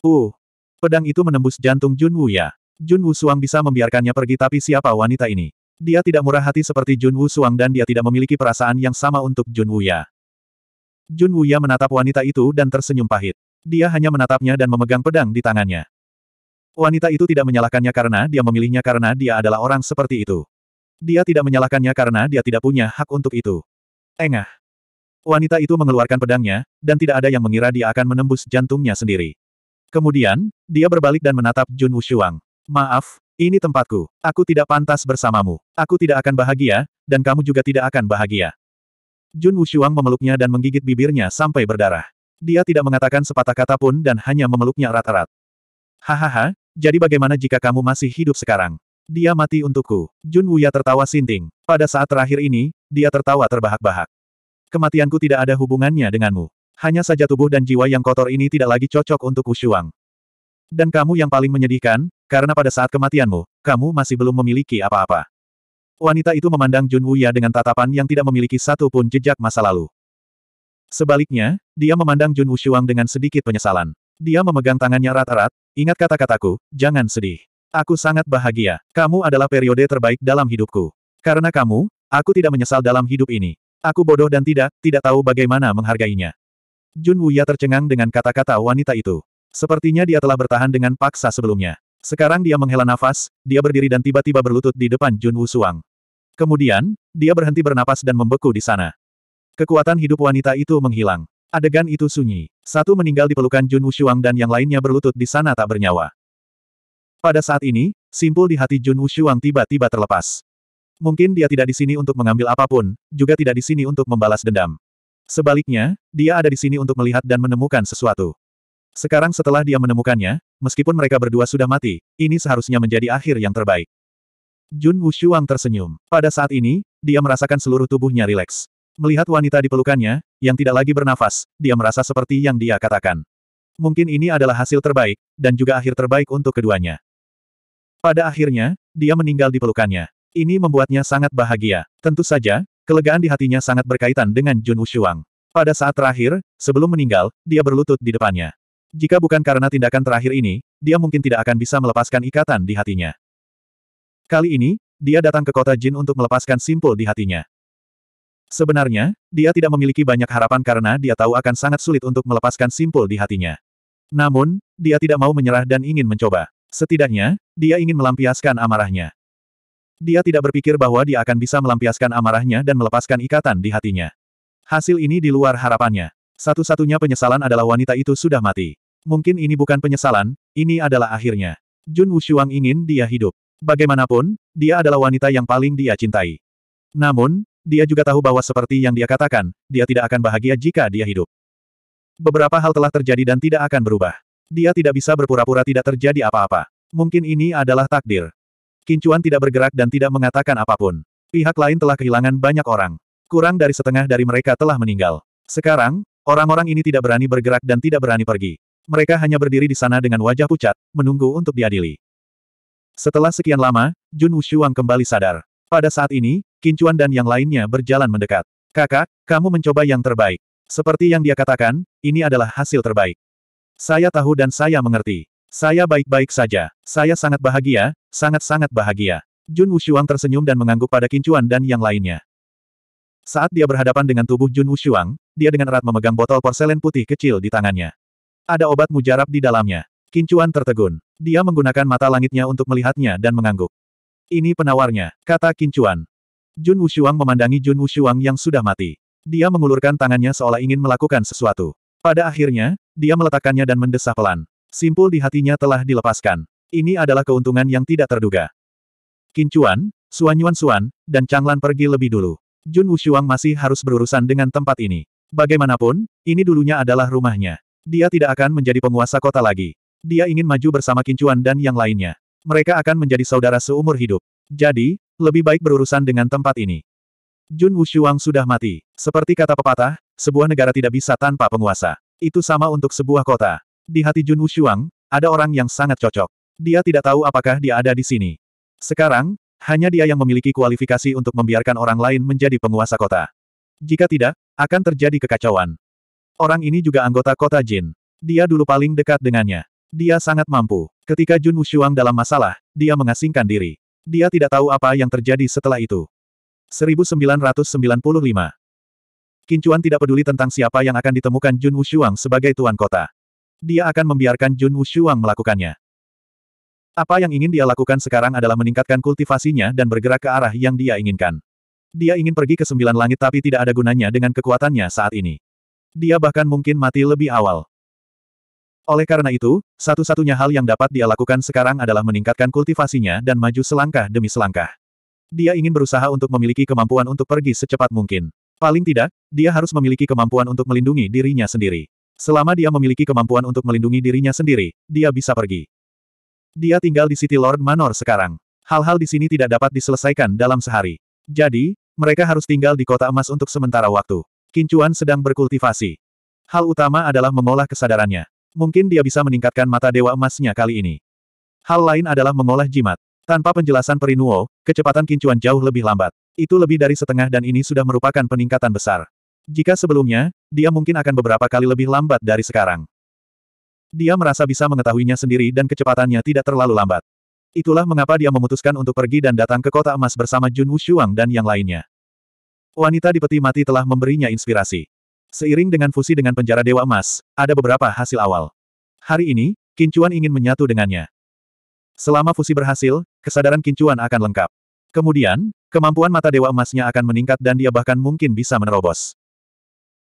Uh! Pedang itu menembus jantung Jun Wuya. Jun Wu bisa membiarkannya pergi tapi siapa wanita ini? Dia tidak murah hati seperti Jun Wu dan dia tidak memiliki perasaan yang sama untuk Jun Wuya. Jun Wuya menatap wanita itu dan tersenyum pahit. Dia hanya menatapnya dan memegang pedang di tangannya. Wanita itu tidak menyalahkannya karena dia memilihnya karena dia adalah orang seperti itu. Dia tidak menyalahkannya karena dia tidak punya hak untuk itu. Engah. Wanita itu mengeluarkan pedangnya, dan tidak ada yang mengira dia akan menembus jantungnya sendiri. Kemudian, dia berbalik dan menatap Jun Wushuang. Maaf, ini tempatku. Aku tidak pantas bersamamu. Aku tidak akan bahagia, dan kamu juga tidak akan bahagia. Jun Wushuang memeluknya dan menggigit bibirnya sampai berdarah. Dia tidak mengatakan sepatah kata pun dan hanya memeluknya erat-erat. Hahaha, jadi bagaimana jika kamu masih hidup sekarang? Dia mati untukku. Jun Wuya tertawa sinting. Pada saat terakhir ini, dia tertawa terbahak-bahak. Kematianku tidak ada hubungannya denganmu. Hanya saja tubuh dan jiwa yang kotor ini tidak lagi cocok untuk Wushuang. Dan kamu yang paling menyedihkan, karena pada saat kematianmu, kamu masih belum memiliki apa-apa. Wanita itu memandang Jun Wuya dengan tatapan yang tidak memiliki satu pun jejak masa lalu. Sebaliknya, dia memandang Jun Wushuang dengan sedikit penyesalan. Dia memegang tangannya erat-erat, ingat kata-kataku, jangan sedih. Aku sangat bahagia. Kamu adalah periode terbaik dalam hidupku. Karena kamu, aku tidak menyesal dalam hidup ini. Aku bodoh dan tidak, tidak tahu bagaimana menghargainya. Jun Wuya tercengang dengan kata-kata wanita itu. Sepertinya dia telah bertahan dengan paksa sebelumnya. Sekarang dia menghela nafas, dia berdiri dan tiba-tiba berlutut di depan Jun Wu Kemudian, dia berhenti bernapas dan membeku di sana. Kekuatan hidup wanita itu menghilang. Adegan itu sunyi. Satu meninggal di pelukan Jun Wushuang dan yang lainnya berlutut di sana tak bernyawa. Pada saat ini, simpul di hati Jun Wushuang tiba-tiba terlepas. Mungkin dia tidak di sini untuk mengambil apapun, juga tidak di sini untuk membalas dendam. Sebaliknya, dia ada di sini untuk melihat dan menemukan sesuatu. Sekarang setelah dia menemukannya, meskipun mereka berdua sudah mati, ini seharusnya menjadi akhir yang terbaik. Jun Wushuang tersenyum. Pada saat ini, dia merasakan seluruh tubuhnya rileks. Melihat wanita di pelukannya, yang tidak lagi bernafas, dia merasa seperti yang dia katakan. Mungkin ini adalah hasil terbaik, dan juga akhir terbaik untuk keduanya. Pada akhirnya, dia meninggal di pelukannya. Ini membuatnya sangat bahagia. Tentu saja, kelegaan di hatinya sangat berkaitan dengan Jun Wushuang. Pada saat terakhir, sebelum meninggal, dia berlutut di depannya. Jika bukan karena tindakan terakhir ini, dia mungkin tidak akan bisa melepaskan ikatan di hatinya. Kali ini, dia datang ke kota Jin untuk melepaskan simpul di hatinya. Sebenarnya, dia tidak memiliki banyak harapan karena dia tahu akan sangat sulit untuk melepaskan simpul di hatinya. Namun, dia tidak mau menyerah dan ingin mencoba. Setidaknya, dia ingin melampiaskan amarahnya. Dia tidak berpikir bahwa dia akan bisa melampiaskan amarahnya dan melepaskan ikatan di hatinya. Hasil ini di luar harapannya. Satu-satunya penyesalan adalah wanita itu sudah mati. Mungkin ini bukan penyesalan, ini adalah akhirnya. Jun Wushuang ingin dia hidup. Bagaimanapun, dia adalah wanita yang paling dia cintai. Namun, dia juga tahu bahwa seperti yang dia katakan, dia tidak akan bahagia jika dia hidup. Beberapa hal telah terjadi dan tidak akan berubah. Dia tidak bisa berpura-pura tidak terjadi apa-apa. Mungkin ini adalah takdir. Kincuan tidak bergerak dan tidak mengatakan apapun. Pihak lain telah kehilangan banyak orang. Kurang dari setengah dari mereka telah meninggal. Sekarang, Orang-orang ini tidak berani bergerak dan tidak berani pergi. Mereka hanya berdiri di sana dengan wajah pucat, menunggu untuk diadili. Setelah sekian lama, Jun Wushuang kembali sadar. Pada saat ini, Kincuan dan yang lainnya berjalan mendekat. Kakak, kamu mencoba yang terbaik. Seperti yang dia katakan, ini adalah hasil terbaik. Saya tahu dan saya mengerti. Saya baik-baik saja. Saya sangat bahagia, sangat-sangat bahagia. Jun Wushuang tersenyum dan mengangguk pada Kincuan dan yang lainnya. Saat dia berhadapan dengan tubuh Jun Wushuang, dia dengan erat memegang botol porselen putih kecil di tangannya. Ada obat mujarab di dalamnya. Kincuan tertegun. Dia menggunakan mata langitnya untuk melihatnya dan mengangguk. Ini penawarnya, kata Kincuan. Jun Wushuang memandangi Jun Wushuang yang sudah mati. Dia mengulurkan tangannya seolah ingin melakukan sesuatu. Pada akhirnya, dia meletakkannya dan mendesah pelan. Simpul di hatinya telah dilepaskan. Ini adalah keuntungan yang tidak terduga. Kincuan, Suanyuan Suan, dan Changlan pergi lebih dulu. Jun Wushuang masih harus berurusan dengan tempat ini. Bagaimanapun, ini dulunya adalah rumahnya. Dia tidak akan menjadi penguasa kota lagi. Dia ingin maju bersama Kincuan dan yang lainnya. Mereka akan menjadi saudara seumur hidup. Jadi, lebih baik berurusan dengan tempat ini. Jun Wushuang sudah mati. Seperti kata pepatah, sebuah negara tidak bisa tanpa penguasa. Itu sama untuk sebuah kota. Di hati Jun Wushuang, ada orang yang sangat cocok. Dia tidak tahu apakah dia ada di sini. Sekarang, hanya dia yang memiliki kualifikasi untuk membiarkan orang lain menjadi penguasa kota. Jika tidak, akan terjadi kekacauan. Orang ini juga anggota kota Jin. Dia dulu paling dekat dengannya. Dia sangat mampu. Ketika Jun Wushuang dalam masalah, dia mengasingkan diri. Dia tidak tahu apa yang terjadi setelah itu. 1995 Kincuan tidak peduli tentang siapa yang akan ditemukan Jun Wushuang sebagai tuan kota. Dia akan membiarkan Jun Wushuang melakukannya. Apa yang ingin dia lakukan sekarang adalah meningkatkan kultivasinya dan bergerak ke arah yang dia inginkan. Dia ingin pergi ke sembilan langit tapi tidak ada gunanya dengan kekuatannya saat ini. Dia bahkan mungkin mati lebih awal. Oleh karena itu, satu-satunya hal yang dapat dia lakukan sekarang adalah meningkatkan kultivasinya dan maju selangkah demi selangkah. Dia ingin berusaha untuk memiliki kemampuan untuk pergi secepat mungkin. Paling tidak, dia harus memiliki kemampuan untuk melindungi dirinya sendiri. Selama dia memiliki kemampuan untuk melindungi dirinya sendiri, dia bisa pergi. Dia tinggal di City Lord Manor sekarang. Hal-hal di sini tidak dapat diselesaikan dalam sehari. Jadi, mereka harus tinggal di kota emas untuk sementara waktu. Kincuan sedang berkultivasi. Hal utama adalah mengolah kesadarannya. Mungkin dia bisa meningkatkan mata dewa emasnya kali ini. Hal lain adalah mengolah jimat. Tanpa penjelasan Perinuo, kecepatan Kincuan jauh lebih lambat. Itu lebih dari setengah dan ini sudah merupakan peningkatan besar. Jika sebelumnya, dia mungkin akan beberapa kali lebih lambat dari sekarang. Dia merasa bisa mengetahuinya sendiri dan kecepatannya tidak terlalu lambat. Itulah mengapa dia memutuskan untuk pergi dan datang ke kota emas bersama Jun Wushuang dan yang lainnya. Wanita di peti mati telah memberinya inspirasi. Seiring dengan fusi dengan penjara Dewa Emas, ada beberapa hasil awal. Hari ini, Kincuan ingin menyatu dengannya. Selama fusi berhasil, kesadaran Kincuan akan lengkap. Kemudian, kemampuan mata Dewa Emasnya akan meningkat dan dia bahkan mungkin bisa menerobos.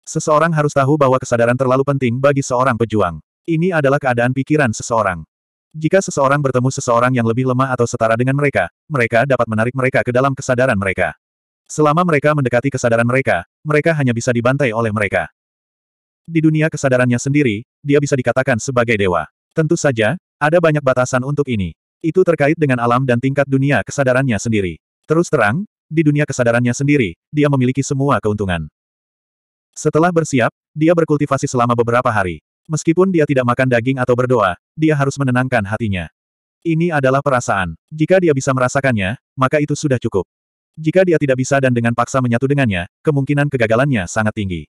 Seseorang harus tahu bahwa kesadaran terlalu penting bagi seorang pejuang. Ini adalah keadaan pikiran seseorang. Jika seseorang bertemu seseorang yang lebih lemah atau setara dengan mereka, mereka dapat menarik mereka ke dalam kesadaran mereka. Selama mereka mendekati kesadaran mereka, mereka hanya bisa dibantai oleh mereka. Di dunia kesadarannya sendiri, dia bisa dikatakan sebagai dewa. Tentu saja, ada banyak batasan untuk ini. Itu terkait dengan alam dan tingkat dunia kesadarannya sendiri. Terus terang, di dunia kesadarannya sendiri, dia memiliki semua keuntungan. Setelah bersiap, dia berkultivasi selama beberapa hari. Meskipun dia tidak makan daging atau berdoa, dia harus menenangkan hatinya. Ini adalah perasaan. Jika dia bisa merasakannya, maka itu sudah cukup. Jika dia tidak bisa dan dengan paksa menyatu dengannya, kemungkinan kegagalannya sangat tinggi.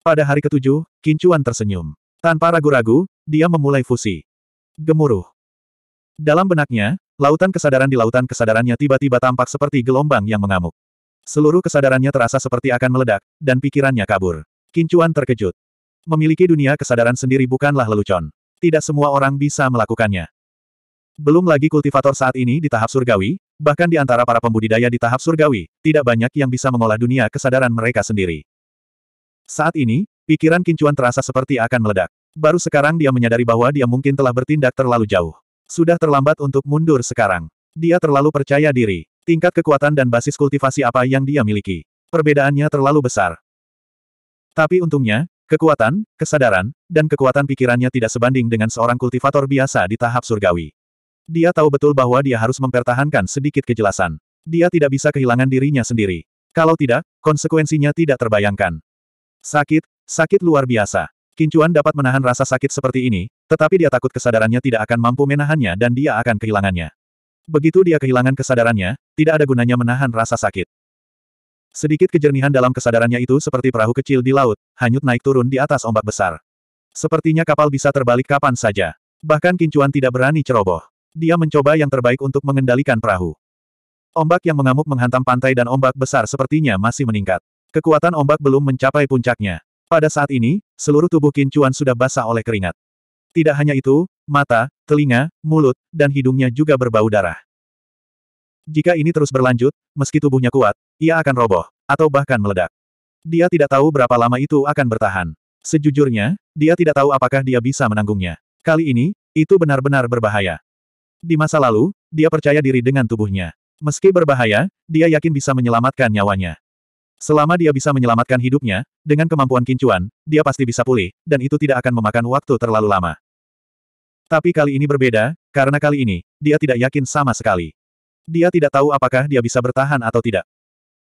Pada hari ketujuh, Kincuan tersenyum. Tanpa ragu-ragu, dia memulai fusi. Gemuruh. Dalam benaknya, lautan kesadaran di lautan kesadarannya tiba-tiba tampak seperti gelombang yang mengamuk. Seluruh kesadarannya terasa seperti akan meledak, dan pikirannya kabur. Kincuan terkejut. Memiliki dunia kesadaran sendiri bukanlah lelucon. Tidak semua orang bisa melakukannya. Belum lagi kultivator saat ini di tahap surgawi, bahkan di antara para pembudidaya di tahap surgawi, tidak banyak yang bisa mengolah dunia kesadaran mereka sendiri. Saat ini, pikiran Kincuan terasa seperti akan meledak. Baru sekarang dia menyadari bahwa dia mungkin telah bertindak terlalu jauh. Sudah terlambat untuk mundur sekarang. Dia terlalu percaya diri. Tingkat kekuatan dan basis kultivasi apa yang dia miliki. Perbedaannya terlalu besar. Tapi untungnya, Kekuatan, kesadaran, dan kekuatan pikirannya tidak sebanding dengan seorang kultivator biasa di tahap surgawi. Dia tahu betul bahwa dia harus mempertahankan sedikit kejelasan. Dia tidak bisa kehilangan dirinya sendiri. Kalau tidak, konsekuensinya tidak terbayangkan. Sakit, sakit luar biasa. Kincuan dapat menahan rasa sakit seperti ini, tetapi dia takut kesadarannya tidak akan mampu menahannya dan dia akan kehilangannya. Begitu dia kehilangan kesadarannya, tidak ada gunanya menahan rasa sakit. Sedikit kejernihan dalam kesadarannya itu seperti perahu kecil di laut, hanyut naik turun di atas ombak besar. Sepertinya kapal bisa terbalik kapan saja. Bahkan kincuan tidak berani ceroboh. Dia mencoba yang terbaik untuk mengendalikan perahu. Ombak yang mengamuk menghantam pantai dan ombak besar sepertinya masih meningkat. Kekuatan ombak belum mencapai puncaknya. Pada saat ini, seluruh tubuh kincuan sudah basah oleh keringat. Tidak hanya itu, mata, telinga, mulut, dan hidungnya juga berbau darah. Jika ini terus berlanjut, meski tubuhnya kuat, ia akan roboh, atau bahkan meledak. Dia tidak tahu berapa lama itu akan bertahan. Sejujurnya, dia tidak tahu apakah dia bisa menanggungnya. Kali ini, itu benar-benar berbahaya. Di masa lalu, dia percaya diri dengan tubuhnya. Meski berbahaya, dia yakin bisa menyelamatkan nyawanya. Selama dia bisa menyelamatkan hidupnya, dengan kemampuan kincuan, dia pasti bisa pulih, dan itu tidak akan memakan waktu terlalu lama. Tapi kali ini berbeda, karena kali ini, dia tidak yakin sama sekali. Dia tidak tahu apakah dia bisa bertahan atau tidak.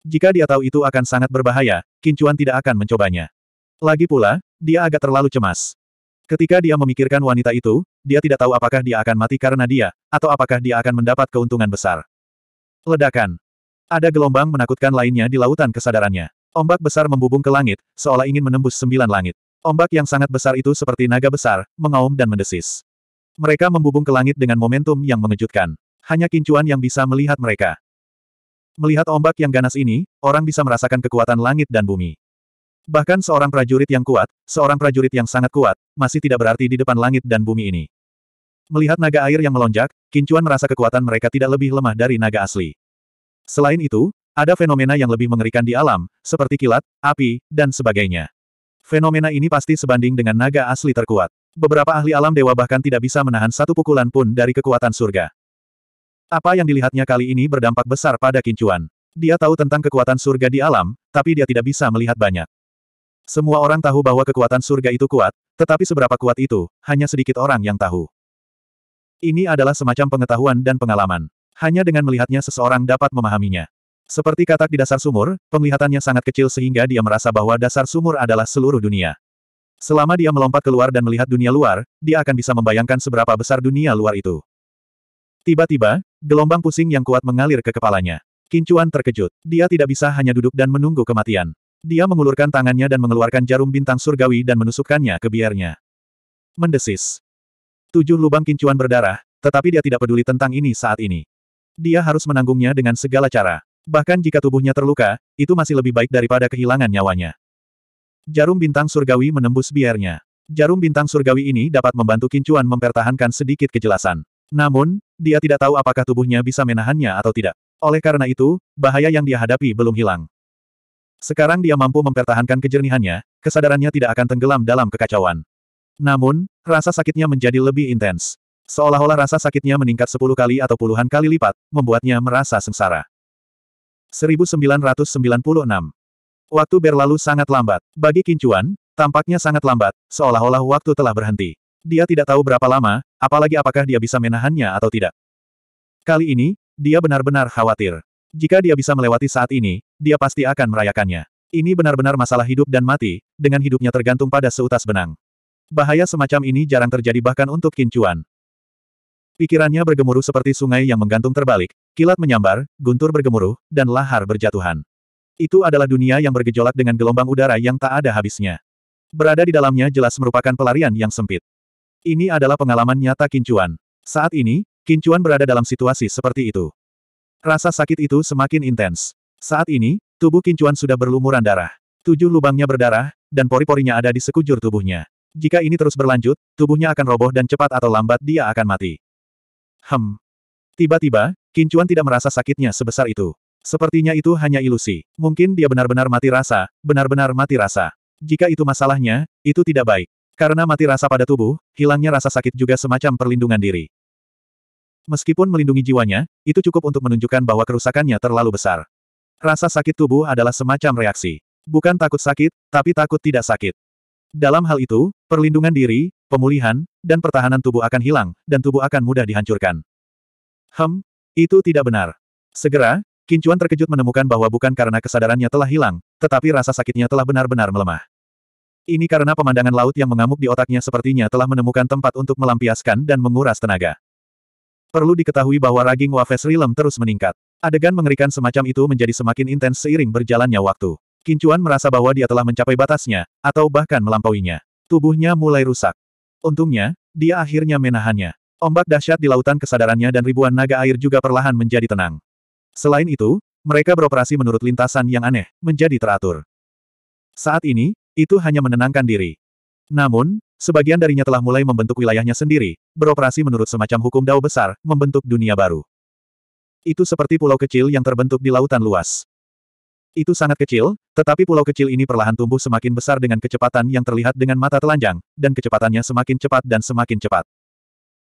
Jika dia tahu itu akan sangat berbahaya, Kincuan tidak akan mencobanya. Lagi pula, dia agak terlalu cemas. Ketika dia memikirkan wanita itu, dia tidak tahu apakah dia akan mati karena dia, atau apakah dia akan mendapat keuntungan besar. Ledakan. Ada gelombang menakutkan lainnya di lautan kesadarannya. Ombak besar membubung ke langit, seolah ingin menembus sembilan langit. Ombak yang sangat besar itu seperti naga besar, mengaum dan mendesis. Mereka membubung ke langit dengan momentum yang mengejutkan hanya kincuan yang bisa melihat mereka. Melihat ombak yang ganas ini, orang bisa merasakan kekuatan langit dan bumi. Bahkan seorang prajurit yang kuat, seorang prajurit yang sangat kuat, masih tidak berarti di depan langit dan bumi ini. Melihat naga air yang melonjak, Kincuan merasa kekuatan mereka tidak lebih lemah dari naga asli. Selain itu, ada fenomena yang lebih mengerikan di alam, seperti kilat, api, dan sebagainya. Fenomena ini pasti sebanding dengan naga asli terkuat. Beberapa ahli alam dewa bahkan tidak bisa menahan satu pukulan pun dari kekuatan surga. Apa yang dilihatnya kali ini berdampak besar pada Kincuan. Dia tahu tentang kekuatan surga di alam, tapi dia tidak bisa melihat banyak. Semua orang tahu bahwa kekuatan surga itu kuat, tetapi seberapa kuat itu, hanya sedikit orang yang tahu. Ini adalah semacam pengetahuan dan pengalaman. Hanya dengan melihatnya seseorang dapat memahaminya. Seperti katak di dasar sumur, penglihatannya sangat kecil sehingga dia merasa bahwa dasar sumur adalah seluruh dunia. Selama dia melompat keluar dan melihat dunia luar, dia akan bisa membayangkan seberapa besar dunia luar itu. Tiba-tiba, gelombang pusing yang kuat mengalir ke kepalanya. Kincuan terkejut. Dia tidak bisa hanya duduk dan menunggu kematian. Dia mengulurkan tangannya dan mengeluarkan jarum bintang surgawi dan menusukkannya ke biarnya. Mendesis. Tujuh lubang kincuan berdarah, tetapi dia tidak peduli tentang ini saat ini. Dia harus menanggungnya dengan segala cara. Bahkan jika tubuhnya terluka, itu masih lebih baik daripada kehilangan nyawanya. Jarum bintang surgawi menembus biarnya. Jarum bintang surgawi ini dapat membantu Kincuan mempertahankan sedikit kejelasan. Namun, dia tidak tahu apakah tubuhnya bisa menahannya atau tidak. Oleh karena itu, bahaya yang dia hadapi belum hilang. Sekarang dia mampu mempertahankan kejernihannya, kesadarannya tidak akan tenggelam dalam kekacauan. Namun, rasa sakitnya menjadi lebih intens. Seolah-olah rasa sakitnya meningkat sepuluh kali atau puluhan kali lipat, membuatnya merasa sengsara. 1996 Waktu berlalu sangat lambat. Bagi Kincuan, tampaknya sangat lambat, seolah-olah waktu telah berhenti. Dia tidak tahu berapa lama, apalagi apakah dia bisa menahannya atau tidak. Kali ini, dia benar-benar khawatir. Jika dia bisa melewati saat ini, dia pasti akan merayakannya. Ini benar-benar masalah hidup dan mati, dengan hidupnya tergantung pada seutas benang. Bahaya semacam ini jarang terjadi bahkan untuk Kincuan. Pikirannya bergemuruh seperti sungai yang menggantung terbalik, kilat menyambar, guntur bergemuruh, dan lahar berjatuhan. Itu adalah dunia yang bergejolak dengan gelombang udara yang tak ada habisnya. Berada di dalamnya jelas merupakan pelarian yang sempit. Ini adalah pengalaman nyata Kincuan. Saat ini, Kincuan berada dalam situasi seperti itu. Rasa sakit itu semakin intens. Saat ini, tubuh Kincuan sudah berlumuran darah. Tujuh lubangnya berdarah, dan pori-porinya ada di sekujur tubuhnya. Jika ini terus berlanjut, tubuhnya akan roboh dan cepat atau lambat dia akan mati. Hem. Tiba-tiba, Kincuan tidak merasa sakitnya sebesar itu. Sepertinya itu hanya ilusi. Mungkin dia benar-benar mati rasa, benar-benar mati rasa. Jika itu masalahnya, itu tidak baik. Karena mati rasa pada tubuh, hilangnya rasa sakit juga semacam perlindungan diri. Meskipun melindungi jiwanya, itu cukup untuk menunjukkan bahwa kerusakannya terlalu besar. Rasa sakit tubuh adalah semacam reaksi. Bukan takut sakit, tapi takut tidak sakit. Dalam hal itu, perlindungan diri, pemulihan, dan pertahanan tubuh akan hilang, dan tubuh akan mudah dihancurkan. Hem, itu tidak benar. Segera, Kincuan terkejut menemukan bahwa bukan karena kesadarannya telah hilang, tetapi rasa sakitnya telah benar-benar melemah. Ini karena pemandangan laut yang mengamuk di otaknya sepertinya telah menemukan tempat untuk melampiaskan dan menguras tenaga. Perlu diketahui bahwa raging Wafes Rilem terus meningkat. Adegan mengerikan semacam itu menjadi semakin intens seiring berjalannya waktu. Kincuan merasa bahwa dia telah mencapai batasnya, atau bahkan melampauinya. Tubuhnya mulai rusak. Untungnya, dia akhirnya menahannya. Ombak dahsyat di lautan kesadarannya dan ribuan naga air juga perlahan menjadi tenang. Selain itu, mereka beroperasi menurut lintasan yang aneh, menjadi teratur. Saat ini, itu hanya menenangkan diri. Namun, sebagian darinya telah mulai membentuk wilayahnya sendiri, beroperasi menurut semacam hukum dao besar, membentuk dunia baru. Itu seperti pulau kecil yang terbentuk di lautan luas. Itu sangat kecil, tetapi pulau kecil ini perlahan tumbuh semakin besar dengan kecepatan yang terlihat dengan mata telanjang, dan kecepatannya semakin cepat dan semakin cepat.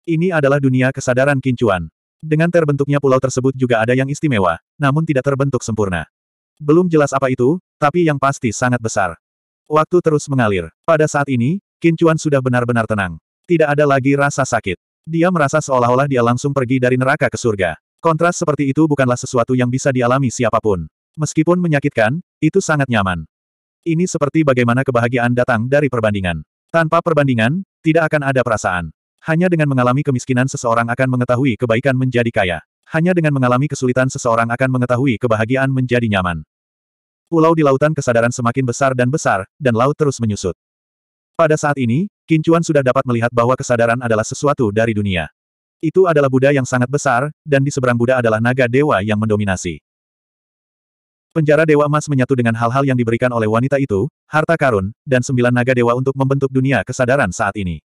Ini adalah dunia kesadaran kincuan. Dengan terbentuknya pulau tersebut juga ada yang istimewa, namun tidak terbentuk sempurna. Belum jelas apa itu, tapi yang pasti sangat besar. Waktu terus mengalir. Pada saat ini, Kincuan sudah benar-benar tenang. Tidak ada lagi rasa sakit. Dia merasa seolah-olah dia langsung pergi dari neraka ke surga. Kontras seperti itu bukanlah sesuatu yang bisa dialami siapapun. Meskipun menyakitkan, itu sangat nyaman. Ini seperti bagaimana kebahagiaan datang dari perbandingan. Tanpa perbandingan, tidak akan ada perasaan. Hanya dengan mengalami kemiskinan seseorang akan mengetahui kebaikan menjadi kaya. Hanya dengan mengalami kesulitan seseorang akan mengetahui kebahagiaan menjadi nyaman. Pulau di lautan kesadaran semakin besar dan besar, dan laut terus menyusut. Pada saat ini, Kincuan sudah dapat melihat bahwa kesadaran adalah sesuatu dari dunia. Itu adalah Buddha yang sangat besar, dan di seberang Buddha adalah naga dewa yang mendominasi. Penjara Dewa Emas menyatu dengan hal-hal yang diberikan oleh wanita itu, harta karun, dan sembilan naga dewa untuk membentuk dunia kesadaran saat ini.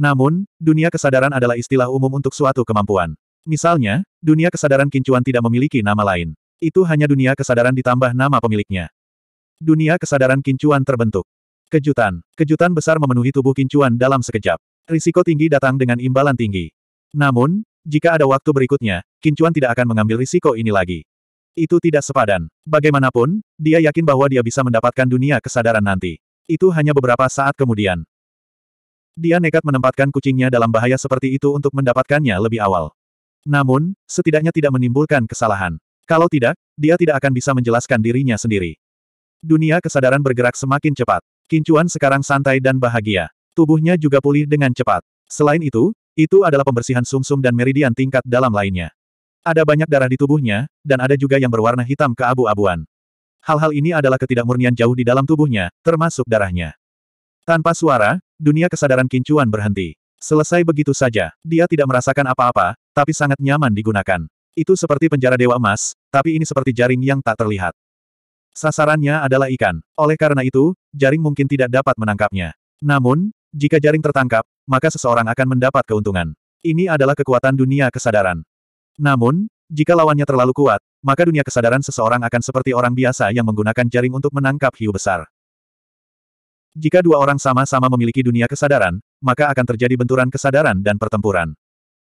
Namun, dunia kesadaran adalah istilah umum untuk suatu kemampuan. Misalnya, dunia kesadaran kincuan tidak memiliki nama lain. Itu hanya dunia kesadaran ditambah nama pemiliknya. Dunia kesadaran kincuan terbentuk. Kejutan. Kejutan besar memenuhi tubuh kincuan dalam sekejap. Risiko tinggi datang dengan imbalan tinggi. Namun, jika ada waktu berikutnya, kincuan tidak akan mengambil risiko ini lagi. Itu tidak sepadan. Bagaimanapun, dia yakin bahwa dia bisa mendapatkan dunia kesadaran nanti. Itu hanya beberapa saat kemudian. Dia nekat menempatkan kucingnya dalam bahaya seperti itu untuk mendapatkannya lebih awal. Namun, setidaknya tidak menimbulkan kesalahan. Kalau tidak, dia tidak akan bisa menjelaskan dirinya sendiri. Dunia kesadaran bergerak semakin cepat. Kincuan sekarang santai dan bahagia. Tubuhnya juga pulih dengan cepat. Selain itu, itu adalah pembersihan sumsum -sum dan meridian tingkat dalam lainnya. Ada banyak darah di tubuhnya, dan ada juga yang berwarna hitam keabu-abuan. Hal-hal ini adalah ketidakmurnian jauh di dalam tubuhnya, termasuk darahnya. Tanpa suara, dunia kesadaran kincuan berhenti. Selesai begitu saja, dia tidak merasakan apa-apa, tapi sangat nyaman digunakan. Itu seperti penjara Dewa Emas, tapi ini seperti jaring yang tak terlihat. Sasarannya adalah ikan. Oleh karena itu, jaring mungkin tidak dapat menangkapnya. Namun, jika jaring tertangkap, maka seseorang akan mendapat keuntungan. Ini adalah kekuatan dunia kesadaran. Namun, jika lawannya terlalu kuat, maka dunia kesadaran seseorang akan seperti orang biasa yang menggunakan jaring untuk menangkap hiu besar. Jika dua orang sama-sama memiliki dunia kesadaran, maka akan terjadi benturan kesadaran dan pertempuran.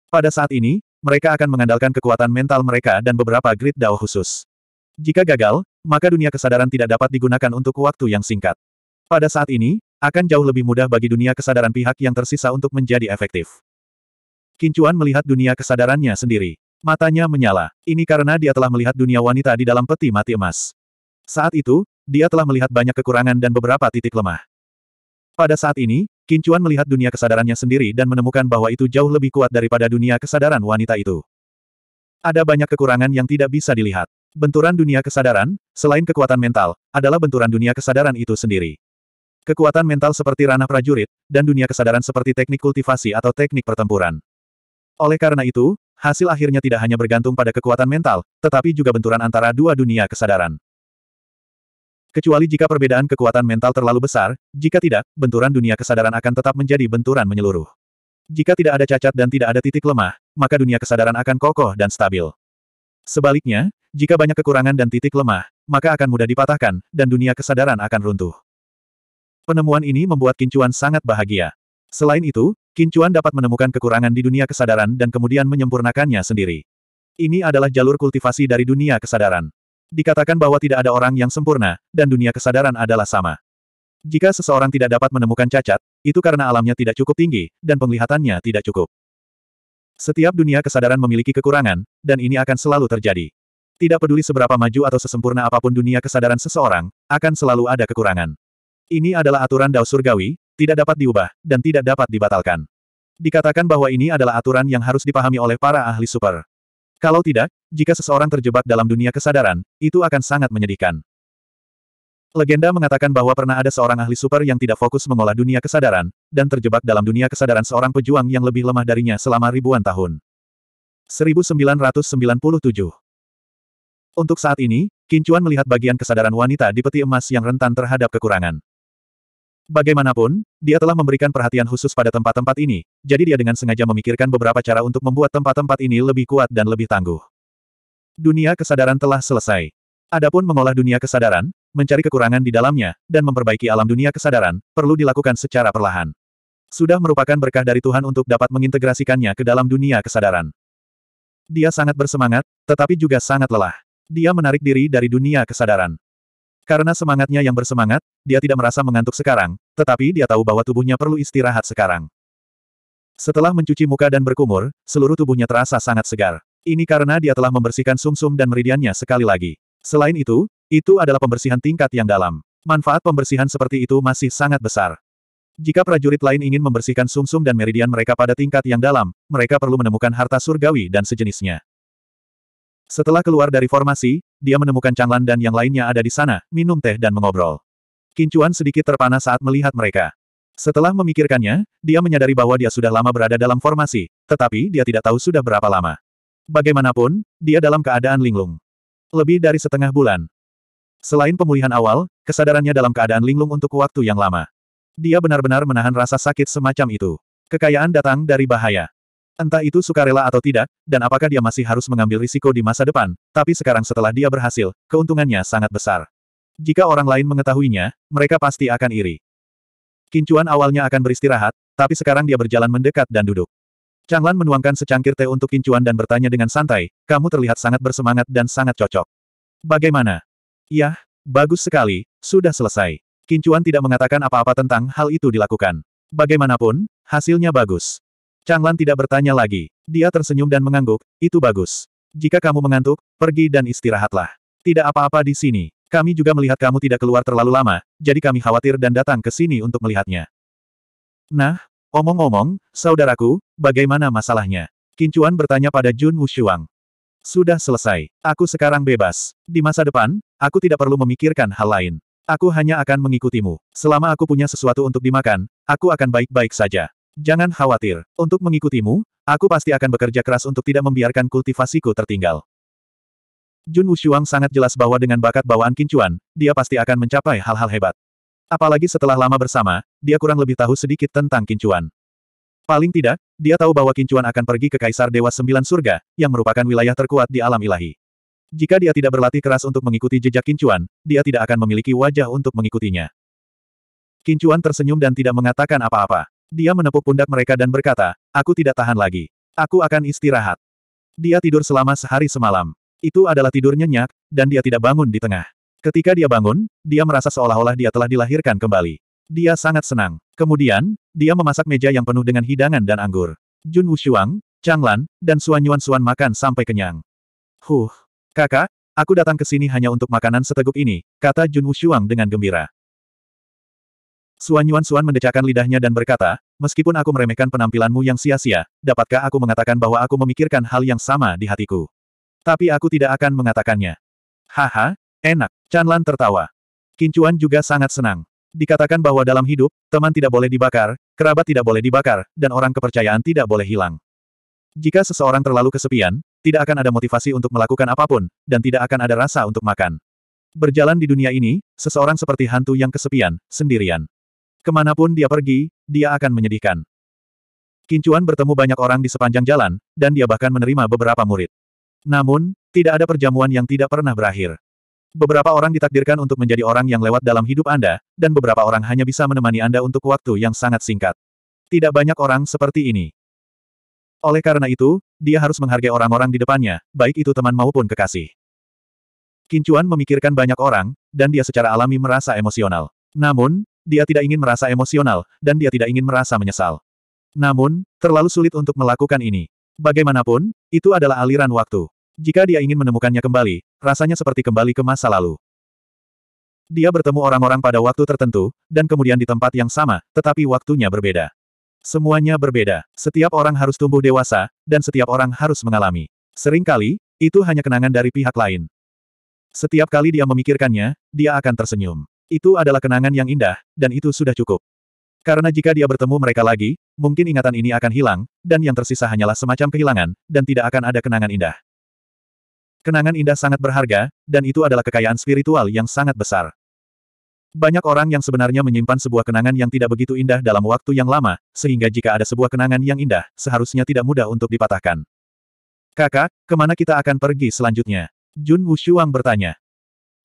Pada saat ini, mereka akan mengandalkan kekuatan mental mereka dan beberapa grid dao khusus. Jika gagal, maka dunia kesadaran tidak dapat digunakan untuk waktu yang singkat. Pada saat ini, akan jauh lebih mudah bagi dunia kesadaran pihak yang tersisa untuk menjadi efektif. Kincuan melihat dunia kesadarannya sendiri. Matanya menyala. Ini karena dia telah melihat dunia wanita di dalam peti mati emas. Saat itu, dia telah melihat banyak kekurangan dan beberapa titik lemah. Pada saat ini, Kincuan melihat dunia kesadarannya sendiri dan menemukan bahwa itu jauh lebih kuat daripada dunia kesadaran wanita itu. Ada banyak kekurangan yang tidak bisa dilihat. Benturan dunia kesadaran, selain kekuatan mental, adalah benturan dunia kesadaran itu sendiri. Kekuatan mental seperti ranah prajurit, dan dunia kesadaran seperti teknik kultivasi atau teknik pertempuran. Oleh karena itu, hasil akhirnya tidak hanya bergantung pada kekuatan mental, tetapi juga benturan antara dua dunia kesadaran. Kecuali jika perbedaan kekuatan mental terlalu besar, jika tidak, benturan dunia kesadaran akan tetap menjadi benturan menyeluruh. Jika tidak ada cacat dan tidak ada titik lemah, maka dunia kesadaran akan kokoh dan stabil. Sebaliknya, jika banyak kekurangan dan titik lemah, maka akan mudah dipatahkan, dan dunia kesadaran akan runtuh. Penemuan ini membuat Kincuan sangat bahagia. Selain itu, Kincuan dapat menemukan kekurangan di dunia kesadaran dan kemudian menyempurnakannya sendiri. Ini adalah jalur kultivasi dari dunia kesadaran. Dikatakan bahwa tidak ada orang yang sempurna, dan dunia kesadaran adalah sama. Jika seseorang tidak dapat menemukan cacat, itu karena alamnya tidak cukup tinggi, dan penglihatannya tidak cukup. Setiap dunia kesadaran memiliki kekurangan, dan ini akan selalu terjadi. Tidak peduli seberapa maju atau sesempurna apapun dunia kesadaran seseorang, akan selalu ada kekurangan. Ini adalah aturan Dao Surgawi, tidak dapat diubah, dan tidak dapat dibatalkan. Dikatakan bahwa ini adalah aturan yang harus dipahami oleh para ahli super. Kalau tidak, jika seseorang terjebak dalam dunia kesadaran, itu akan sangat menyedihkan. Legenda mengatakan bahwa pernah ada seorang ahli super yang tidak fokus mengolah dunia kesadaran, dan terjebak dalam dunia kesadaran seorang pejuang yang lebih lemah darinya selama ribuan tahun. 1997 Untuk saat ini, Kincuan melihat bagian kesadaran wanita di peti emas yang rentan terhadap kekurangan. Bagaimanapun, dia telah memberikan perhatian khusus pada tempat-tempat ini, jadi dia dengan sengaja memikirkan beberapa cara untuk membuat tempat-tempat ini lebih kuat dan lebih tangguh. Dunia kesadaran telah selesai. Adapun mengolah dunia kesadaran, mencari kekurangan di dalamnya, dan memperbaiki alam dunia kesadaran, perlu dilakukan secara perlahan. Sudah merupakan berkah dari Tuhan untuk dapat mengintegrasikannya ke dalam dunia kesadaran. Dia sangat bersemangat, tetapi juga sangat lelah. Dia menarik diri dari dunia kesadaran. Karena semangatnya yang bersemangat, dia tidak merasa mengantuk sekarang, tetapi dia tahu bahwa tubuhnya perlu istirahat sekarang. Setelah mencuci muka dan berkumur, seluruh tubuhnya terasa sangat segar. Ini karena dia telah membersihkan sumsum -sum dan meridiannya sekali lagi. Selain itu, itu adalah pembersihan tingkat yang dalam. Manfaat pembersihan seperti itu masih sangat besar. Jika prajurit lain ingin membersihkan sumsum -sum dan meridian mereka pada tingkat yang dalam, mereka perlu menemukan harta surgawi dan sejenisnya. Setelah keluar dari formasi, dia menemukan Changlan dan yang lainnya ada di sana, minum teh dan mengobrol. Kincuan sedikit terpana saat melihat mereka. Setelah memikirkannya, dia menyadari bahwa dia sudah lama berada dalam formasi, tetapi dia tidak tahu sudah berapa lama. Bagaimanapun, dia dalam keadaan linglung. Lebih dari setengah bulan. Selain pemulihan awal, kesadarannya dalam keadaan linglung untuk waktu yang lama. Dia benar-benar menahan rasa sakit semacam itu. Kekayaan datang dari bahaya. Entah itu sukarela atau tidak, dan apakah dia masih harus mengambil risiko di masa depan, tapi sekarang setelah dia berhasil, keuntungannya sangat besar. Jika orang lain mengetahuinya, mereka pasti akan iri. Kincuan awalnya akan beristirahat, tapi sekarang dia berjalan mendekat dan duduk. Changlan menuangkan secangkir teh untuk Kincuan dan bertanya dengan santai, kamu terlihat sangat bersemangat dan sangat cocok. Bagaimana? Yah, bagus sekali, sudah selesai. Kincuan tidak mengatakan apa-apa tentang hal itu dilakukan. Bagaimanapun, hasilnya bagus. Changlan tidak bertanya lagi. Dia tersenyum dan mengangguk, itu bagus. Jika kamu mengantuk, pergi dan istirahatlah. Tidak apa-apa di sini. Kami juga melihat kamu tidak keluar terlalu lama, jadi kami khawatir dan datang ke sini untuk melihatnya. Nah, Omong-omong, saudaraku, bagaimana masalahnya? Kincuan bertanya pada Jun Wushuang. Sudah selesai. Aku sekarang bebas. Di masa depan, aku tidak perlu memikirkan hal lain. Aku hanya akan mengikutimu. Selama aku punya sesuatu untuk dimakan, aku akan baik-baik saja. Jangan khawatir. Untuk mengikutimu, aku pasti akan bekerja keras untuk tidak membiarkan kultivasiku tertinggal. Jun Wushuang sangat jelas bahwa dengan bakat bawaan Kincuan, dia pasti akan mencapai hal-hal hebat. Apalagi setelah lama bersama, dia kurang lebih tahu sedikit tentang kincuan. Paling tidak, dia tahu bahwa kincuan akan pergi ke Kaisar Dewa Sembilan Surga, yang merupakan wilayah terkuat di alam ilahi. Jika dia tidak berlatih keras untuk mengikuti jejak kincuan, dia tidak akan memiliki wajah untuk mengikutinya. Kincuan tersenyum dan tidak mengatakan apa-apa. Dia menepuk pundak mereka dan berkata, aku tidak tahan lagi. Aku akan istirahat. Dia tidur selama sehari semalam. Itu adalah tidur nyenyak, dan dia tidak bangun di tengah. Ketika dia bangun, dia merasa seolah-olah dia telah dilahirkan kembali. Dia sangat senang. Kemudian, dia memasak meja yang penuh dengan hidangan dan anggur. Jun Wushuang, Changlan, dan Suan Yuan Suan makan sampai kenyang. Huh, kakak, aku datang ke sini hanya untuk makanan seteguk ini, kata Jun Wushuang dengan gembira. Suan Yuan Suan mendecakkan lidahnya dan berkata, meskipun aku meremehkan penampilanmu yang sia-sia, dapatkah aku mengatakan bahwa aku memikirkan hal yang sama di hatiku? Tapi aku tidak akan mengatakannya. Haha, Enak, Chan Lan tertawa. Kincuan juga sangat senang. Dikatakan bahwa dalam hidup, teman tidak boleh dibakar, kerabat tidak boleh dibakar, dan orang kepercayaan tidak boleh hilang. Jika seseorang terlalu kesepian, tidak akan ada motivasi untuk melakukan apapun, dan tidak akan ada rasa untuk makan. Berjalan di dunia ini, seseorang seperti hantu yang kesepian, sendirian. Kemanapun dia pergi, dia akan menyedihkan. Kincuan bertemu banyak orang di sepanjang jalan, dan dia bahkan menerima beberapa murid. Namun, tidak ada perjamuan yang tidak pernah berakhir. Beberapa orang ditakdirkan untuk menjadi orang yang lewat dalam hidup Anda, dan beberapa orang hanya bisa menemani Anda untuk waktu yang sangat singkat. Tidak banyak orang seperti ini. Oleh karena itu, dia harus menghargai orang-orang di depannya, baik itu teman maupun kekasih. Kincuan memikirkan banyak orang, dan dia secara alami merasa emosional. Namun, dia tidak ingin merasa emosional, dan dia tidak ingin merasa menyesal. Namun, terlalu sulit untuk melakukan ini. Bagaimanapun, itu adalah aliran waktu. Jika dia ingin menemukannya kembali, rasanya seperti kembali ke masa lalu. Dia bertemu orang-orang pada waktu tertentu, dan kemudian di tempat yang sama, tetapi waktunya berbeda. Semuanya berbeda, setiap orang harus tumbuh dewasa, dan setiap orang harus mengalami. Seringkali, itu hanya kenangan dari pihak lain. Setiap kali dia memikirkannya, dia akan tersenyum. Itu adalah kenangan yang indah, dan itu sudah cukup. Karena jika dia bertemu mereka lagi, mungkin ingatan ini akan hilang, dan yang tersisa hanyalah semacam kehilangan, dan tidak akan ada kenangan indah. Kenangan indah sangat berharga, dan itu adalah kekayaan spiritual yang sangat besar. Banyak orang yang sebenarnya menyimpan sebuah kenangan yang tidak begitu indah dalam waktu yang lama, sehingga jika ada sebuah kenangan yang indah, seharusnya tidak mudah untuk dipatahkan. Kakak, kemana kita akan pergi selanjutnya? Jun Wushuang bertanya.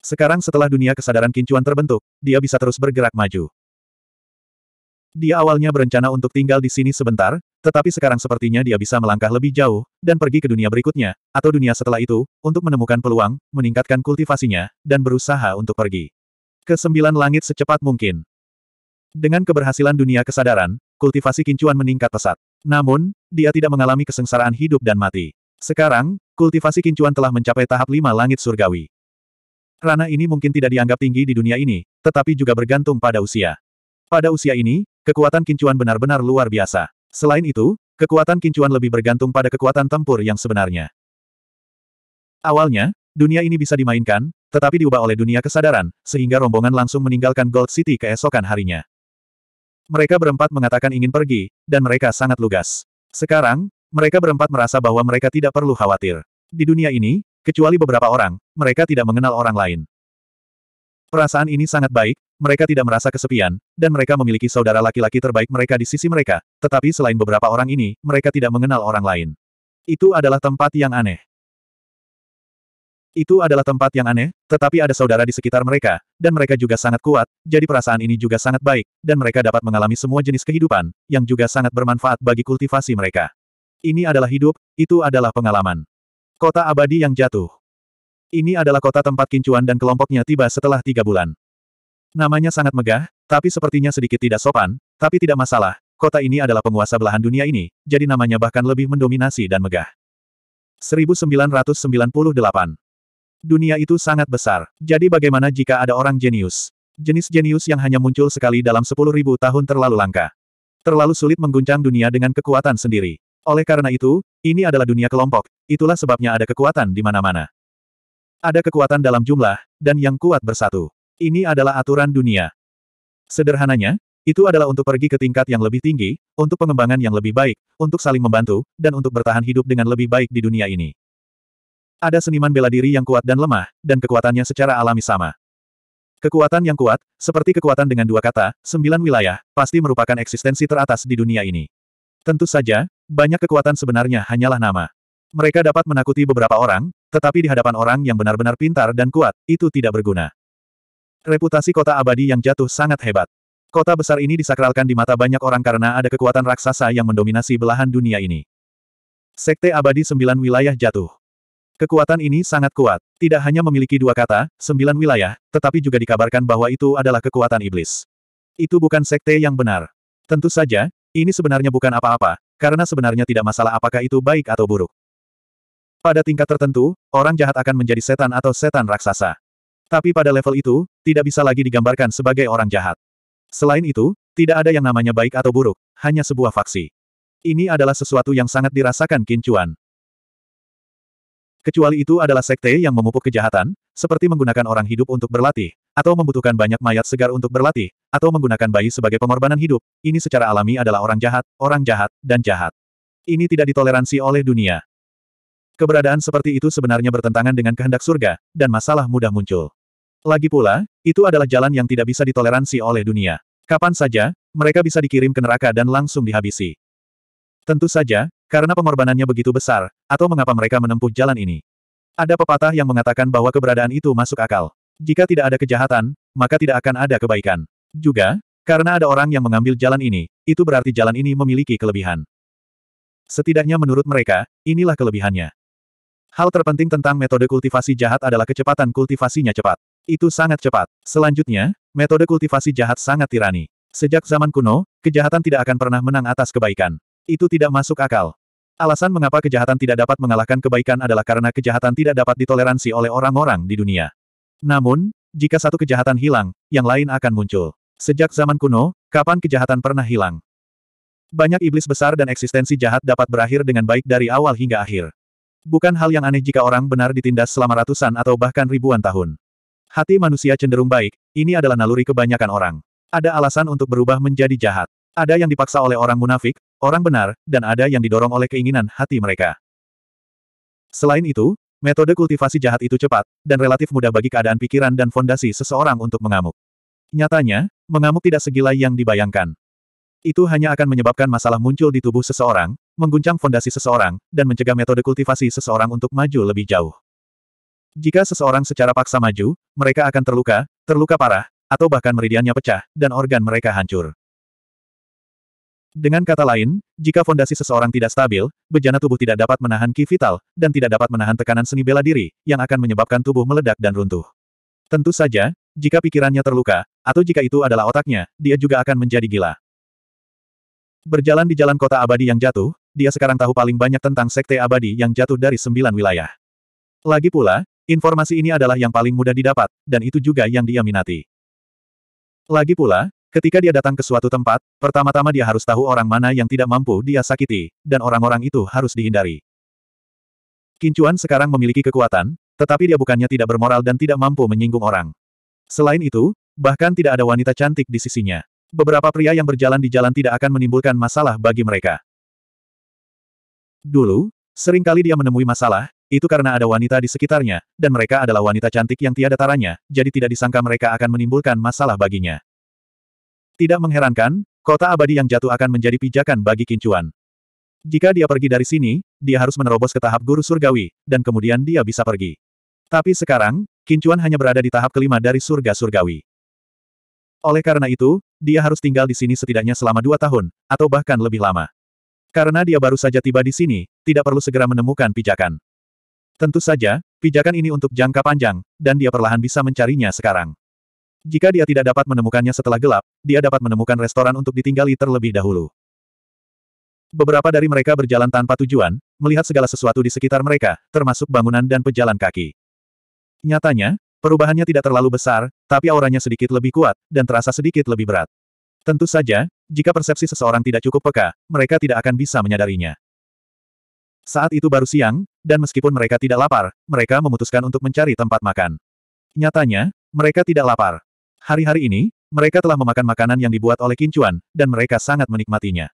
Sekarang setelah dunia kesadaran kincuan terbentuk, dia bisa terus bergerak maju. Dia awalnya berencana untuk tinggal di sini sebentar, tetapi sekarang sepertinya dia bisa melangkah lebih jauh, dan pergi ke dunia berikutnya, atau dunia setelah itu, untuk menemukan peluang, meningkatkan kultivasinya, dan berusaha untuk pergi ke sembilan langit secepat mungkin. Dengan keberhasilan dunia kesadaran, kultivasi kincuan meningkat pesat. Namun, dia tidak mengalami kesengsaraan hidup dan mati. Sekarang, kultivasi kincuan telah mencapai tahap lima langit surgawi. Rana ini mungkin tidak dianggap tinggi di dunia ini, tetapi juga bergantung pada usia. Pada usia ini, kekuatan kincuan benar-benar luar biasa. Selain itu, kekuatan kincuan lebih bergantung pada kekuatan tempur yang sebenarnya. Awalnya, dunia ini bisa dimainkan, tetapi diubah oleh dunia kesadaran, sehingga rombongan langsung meninggalkan Gold City keesokan harinya. Mereka berempat mengatakan ingin pergi, dan mereka sangat lugas. Sekarang, mereka berempat merasa bahwa mereka tidak perlu khawatir. Di dunia ini, kecuali beberapa orang, mereka tidak mengenal orang lain. Perasaan ini sangat baik, mereka tidak merasa kesepian, dan mereka memiliki saudara laki-laki terbaik mereka di sisi mereka, tetapi selain beberapa orang ini, mereka tidak mengenal orang lain. Itu adalah tempat yang aneh. Itu adalah tempat yang aneh, tetapi ada saudara di sekitar mereka, dan mereka juga sangat kuat, jadi perasaan ini juga sangat baik, dan mereka dapat mengalami semua jenis kehidupan, yang juga sangat bermanfaat bagi kultivasi mereka. Ini adalah hidup, itu adalah pengalaman. Kota abadi yang jatuh. Ini adalah kota tempat Kincuan dan kelompoknya tiba setelah tiga bulan. Namanya sangat megah, tapi sepertinya sedikit tidak sopan, tapi tidak masalah, kota ini adalah penguasa belahan dunia ini, jadi namanya bahkan lebih mendominasi dan megah. 1998 Dunia itu sangat besar, jadi bagaimana jika ada orang jenius? Jenis jenius yang hanya muncul sekali dalam 10.000 tahun terlalu langka. Terlalu sulit mengguncang dunia dengan kekuatan sendiri. Oleh karena itu, ini adalah dunia kelompok, itulah sebabnya ada kekuatan di mana-mana. Ada kekuatan dalam jumlah, dan yang kuat bersatu. Ini adalah aturan dunia. Sederhananya, itu adalah untuk pergi ke tingkat yang lebih tinggi, untuk pengembangan yang lebih baik, untuk saling membantu, dan untuk bertahan hidup dengan lebih baik di dunia ini. Ada seniman bela diri yang kuat dan lemah, dan kekuatannya secara alami sama. Kekuatan yang kuat, seperti kekuatan dengan dua kata, sembilan wilayah, pasti merupakan eksistensi teratas di dunia ini. Tentu saja, banyak kekuatan sebenarnya hanyalah nama. Mereka dapat menakuti beberapa orang, tetapi di hadapan orang yang benar-benar pintar dan kuat, itu tidak berguna. Reputasi kota abadi yang jatuh sangat hebat. Kota besar ini disakralkan di mata banyak orang karena ada kekuatan raksasa yang mendominasi belahan dunia ini. Sekte abadi sembilan wilayah jatuh. Kekuatan ini sangat kuat. Tidak hanya memiliki dua kata, sembilan wilayah, tetapi juga dikabarkan bahwa itu adalah kekuatan iblis. Itu bukan sekte yang benar. Tentu saja, ini sebenarnya bukan apa-apa, karena sebenarnya tidak masalah apakah itu baik atau buruk. Pada tingkat tertentu, orang jahat akan menjadi setan atau setan raksasa. Tapi pada level itu, tidak bisa lagi digambarkan sebagai orang jahat. Selain itu, tidak ada yang namanya baik atau buruk, hanya sebuah faksi. Ini adalah sesuatu yang sangat dirasakan kincuan. Kecuali itu adalah sekte yang memupuk kejahatan, seperti menggunakan orang hidup untuk berlatih, atau membutuhkan banyak mayat segar untuk berlatih, atau menggunakan bayi sebagai pengorbanan hidup, ini secara alami adalah orang jahat, orang jahat, dan jahat. Ini tidak ditoleransi oleh dunia. Keberadaan seperti itu sebenarnya bertentangan dengan kehendak surga, dan masalah mudah muncul. Lagi pula, itu adalah jalan yang tidak bisa ditoleransi oleh dunia. Kapan saja, mereka bisa dikirim ke neraka dan langsung dihabisi. Tentu saja, karena pengorbanannya begitu besar, atau mengapa mereka menempuh jalan ini. Ada pepatah yang mengatakan bahwa keberadaan itu masuk akal. Jika tidak ada kejahatan, maka tidak akan ada kebaikan. Juga, karena ada orang yang mengambil jalan ini, itu berarti jalan ini memiliki kelebihan. Setidaknya menurut mereka, inilah kelebihannya. Hal terpenting tentang metode kultivasi jahat adalah kecepatan kultivasinya cepat. Itu sangat cepat. Selanjutnya, metode kultivasi jahat sangat tirani. Sejak zaman kuno, kejahatan tidak akan pernah menang atas kebaikan. Itu tidak masuk akal. Alasan mengapa kejahatan tidak dapat mengalahkan kebaikan adalah karena kejahatan tidak dapat ditoleransi oleh orang-orang di dunia. Namun, jika satu kejahatan hilang, yang lain akan muncul. Sejak zaman kuno, kapan kejahatan pernah hilang? Banyak iblis besar dan eksistensi jahat dapat berakhir dengan baik dari awal hingga akhir. Bukan hal yang aneh jika orang benar ditindas selama ratusan atau bahkan ribuan tahun. Hati manusia cenderung baik, ini adalah naluri kebanyakan orang. Ada alasan untuk berubah menjadi jahat. Ada yang dipaksa oleh orang munafik, orang benar, dan ada yang didorong oleh keinginan hati mereka. Selain itu, metode kultivasi jahat itu cepat, dan relatif mudah bagi keadaan pikiran dan fondasi seseorang untuk mengamuk. Nyatanya, mengamuk tidak segila yang dibayangkan. Itu hanya akan menyebabkan masalah muncul di tubuh seseorang, mengguncang fondasi seseorang, dan mencegah metode kultivasi seseorang untuk maju lebih jauh. Jika seseorang secara paksa maju, mereka akan terluka, terluka parah, atau bahkan meridiannya pecah, dan organ mereka hancur. Dengan kata lain, jika fondasi seseorang tidak stabil, bejana tubuh tidak dapat menahan ki vital, dan tidak dapat menahan tekanan seni bela diri, yang akan menyebabkan tubuh meledak dan runtuh. Tentu saja, jika pikirannya terluka, atau jika itu adalah otaknya, dia juga akan menjadi gila. Berjalan di jalan kota abadi yang jatuh, dia sekarang tahu paling banyak tentang sekte abadi yang jatuh dari sembilan wilayah. Lagi pula, informasi ini adalah yang paling mudah didapat, dan itu juga yang dia minati. Lagi pula, ketika dia datang ke suatu tempat, pertama-tama dia harus tahu orang mana yang tidak mampu dia sakiti, dan orang-orang itu harus dihindari. Kincuan sekarang memiliki kekuatan, tetapi dia bukannya tidak bermoral dan tidak mampu menyinggung orang. Selain itu, bahkan tidak ada wanita cantik di sisinya. Beberapa pria yang berjalan di jalan tidak akan menimbulkan masalah bagi mereka. Dulu, seringkali dia menemui masalah, itu karena ada wanita di sekitarnya, dan mereka adalah wanita cantik yang tiada taranya, jadi tidak disangka mereka akan menimbulkan masalah baginya. Tidak mengherankan, kota abadi yang jatuh akan menjadi pijakan bagi kincuan. Jika dia pergi dari sini, dia harus menerobos ke tahap guru surgawi, dan kemudian dia bisa pergi. Tapi sekarang, kincuan hanya berada di tahap kelima dari surga surgawi. Oleh karena itu, dia harus tinggal di sini setidaknya selama dua tahun, atau bahkan lebih lama. Karena dia baru saja tiba di sini, tidak perlu segera menemukan pijakan. Tentu saja, pijakan ini untuk jangka panjang, dan dia perlahan bisa mencarinya sekarang. Jika dia tidak dapat menemukannya setelah gelap, dia dapat menemukan restoran untuk ditinggali terlebih dahulu. Beberapa dari mereka berjalan tanpa tujuan, melihat segala sesuatu di sekitar mereka, termasuk bangunan dan pejalan kaki. Nyatanya, perubahannya tidak terlalu besar, tapi auranya sedikit lebih kuat, dan terasa sedikit lebih berat. Tentu saja, jika persepsi seseorang tidak cukup peka, mereka tidak akan bisa menyadarinya. Saat itu baru siang, dan meskipun mereka tidak lapar, mereka memutuskan untuk mencari tempat makan. Nyatanya, mereka tidak lapar. Hari-hari ini, mereka telah memakan makanan yang dibuat oleh Kincuan, dan mereka sangat menikmatinya.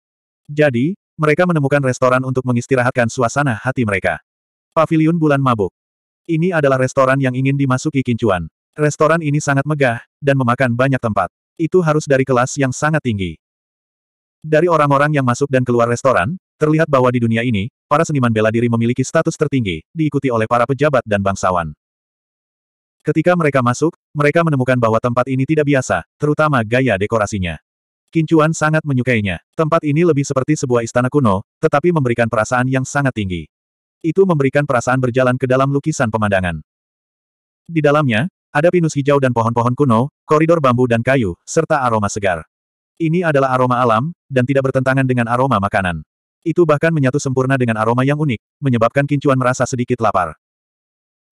Jadi, mereka menemukan restoran untuk mengistirahatkan suasana hati mereka. Pavilion Bulan Mabuk. Ini adalah restoran yang ingin dimasuki Kincuan. Restoran ini sangat megah, dan memakan banyak tempat. Itu harus dari kelas yang sangat tinggi. Dari orang-orang yang masuk dan keluar restoran, terlihat bahwa di dunia ini, para seniman bela diri memiliki status tertinggi, diikuti oleh para pejabat dan bangsawan. Ketika mereka masuk, mereka menemukan bahwa tempat ini tidak biasa, terutama gaya dekorasinya. Kincuan sangat menyukainya. Tempat ini lebih seperti sebuah istana kuno, tetapi memberikan perasaan yang sangat tinggi. Itu memberikan perasaan berjalan ke dalam lukisan pemandangan. Di dalamnya, ada pinus hijau dan pohon-pohon kuno, koridor bambu dan kayu, serta aroma segar. Ini adalah aroma alam, dan tidak bertentangan dengan aroma makanan. Itu bahkan menyatu sempurna dengan aroma yang unik, menyebabkan kincuan merasa sedikit lapar.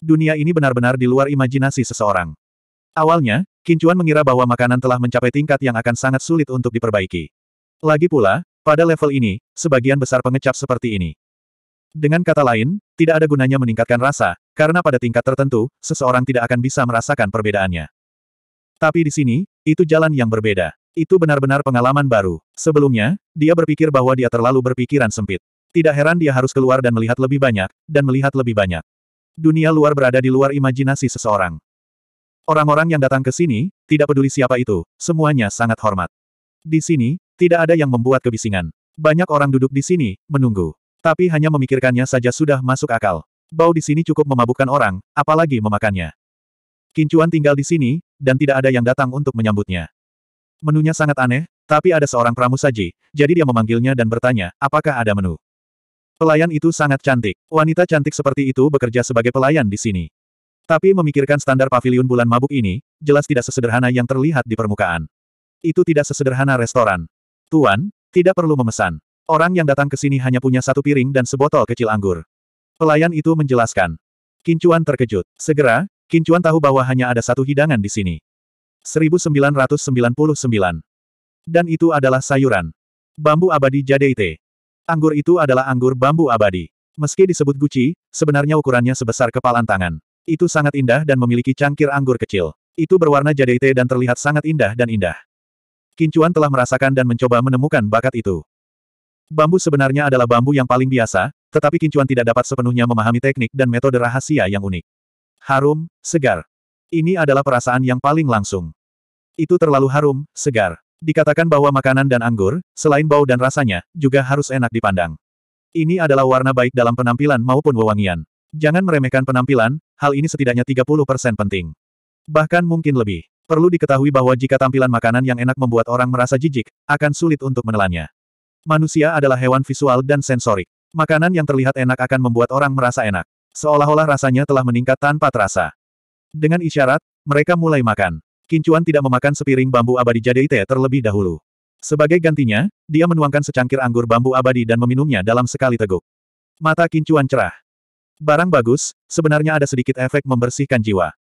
Dunia ini benar-benar di luar imajinasi seseorang. Awalnya, Kincuan mengira bahwa makanan telah mencapai tingkat yang akan sangat sulit untuk diperbaiki. Lagi pula, pada level ini, sebagian besar pengecap seperti ini. Dengan kata lain, tidak ada gunanya meningkatkan rasa, karena pada tingkat tertentu, seseorang tidak akan bisa merasakan perbedaannya. Tapi di sini, itu jalan yang berbeda. Itu benar-benar pengalaman baru. Sebelumnya, dia berpikir bahwa dia terlalu berpikiran sempit. Tidak heran dia harus keluar dan melihat lebih banyak, dan melihat lebih banyak. Dunia luar berada di luar imajinasi seseorang. Orang-orang yang datang ke sini, tidak peduli siapa itu, semuanya sangat hormat. Di sini, tidak ada yang membuat kebisingan. Banyak orang duduk di sini, menunggu. Tapi hanya memikirkannya saja sudah masuk akal. Bau di sini cukup memabukkan orang, apalagi memakannya. Kincuan tinggal di sini, dan tidak ada yang datang untuk menyambutnya. Menunya sangat aneh, tapi ada seorang pramu saji, jadi dia memanggilnya dan bertanya, apakah ada menu? Pelayan itu sangat cantik. Wanita cantik seperti itu bekerja sebagai pelayan di sini. Tapi memikirkan standar pavilion bulan mabuk ini, jelas tidak sesederhana yang terlihat di permukaan. Itu tidak sesederhana restoran. Tuan, tidak perlu memesan. Orang yang datang ke sini hanya punya satu piring dan sebotol kecil anggur. Pelayan itu menjelaskan. Kincuan terkejut. Segera, Kincuan tahu bahwa hanya ada satu hidangan di sini. 1999. Dan itu adalah sayuran. Bambu abadi jadeite. Anggur itu adalah anggur bambu abadi. Meski disebut guci, sebenarnya ukurannya sebesar kepalan tangan. Itu sangat indah dan memiliki cangkir anggur kecil. Itu berwarna jadeite dan terlihat sangat indah dan indah. Kincuan telah merasakan dan mencoba menemukan bakat itu. Bambu sebenarnya adalah bambu yang paling biasa, tetapi Kincuan tidak dapat sepenuhnya memahami teknik dan metode rahasia yang unik. Harum, segar. Ini adalah perasaan yang paling langsung. Itu terlalu harum, segar. Dikatakan bahwa makanan dan anggur, selain bau dan rasanya, juga harus enak dipandang. Ini adalah warna baik dalam penampilan maupun wewangian. Jangan meremehkan penampilan, hal ini setidaknya 30% penting. Bahkan mungkin lebih. Perlu diketahui bahwa jika tampilan makanan yang enak membuat orang merasa jijik, akan sulit untuk menelannya. Manusia adalah hewan visual dan sensorik. Makanan yang terlihat enak akan membuat orang merasa enak. Seolah-olah rasanya telah meningkat tanpa terasa. Dengan isyarat, mereka mulai makan. Kincuan tidak memakan sepiring bambu abadi jadeite terlebih dahulu. Sebagai gantinya, dia menuangkan secangkir anggur bambu abadi dan meminumnya dalam sekali teguk. Mata Kincuan cerah. Barang bagus, sebenarnya ada sedikit efek membersihkan jiwa.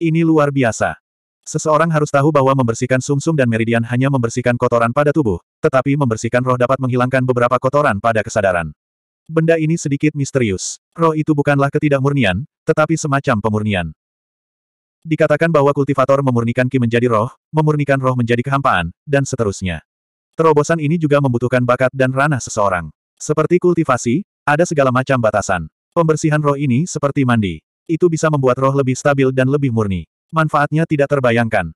Ini luar biasa. Seseorang harus tahu bahwa membersihkan sumsum -sum dan meridian hanya membersihkan kotoran pada tubuh, tetapi membersihkan roh dapat menghilangkan beberapa kotoran pada kesadaran. Benda ini sedikit misterius. Roh itu bukanlah ketidakmurnian, tetapi semacam pemurnian. Dikatakan bahwa kultivator memurnikan ki menjadi roh, memurnikan roh menjadi kehampaan, dan seterusnya. Terobosan ini juga membutuhkan bakat dan ranah seseorang. Seperti kultivasi, ada segala macam batasan. Pembersihan roh ini seperti mandi. Itu bisa membuat roh lebih stabil dan lebih murni. Manfaatnya tidak terbayangkan.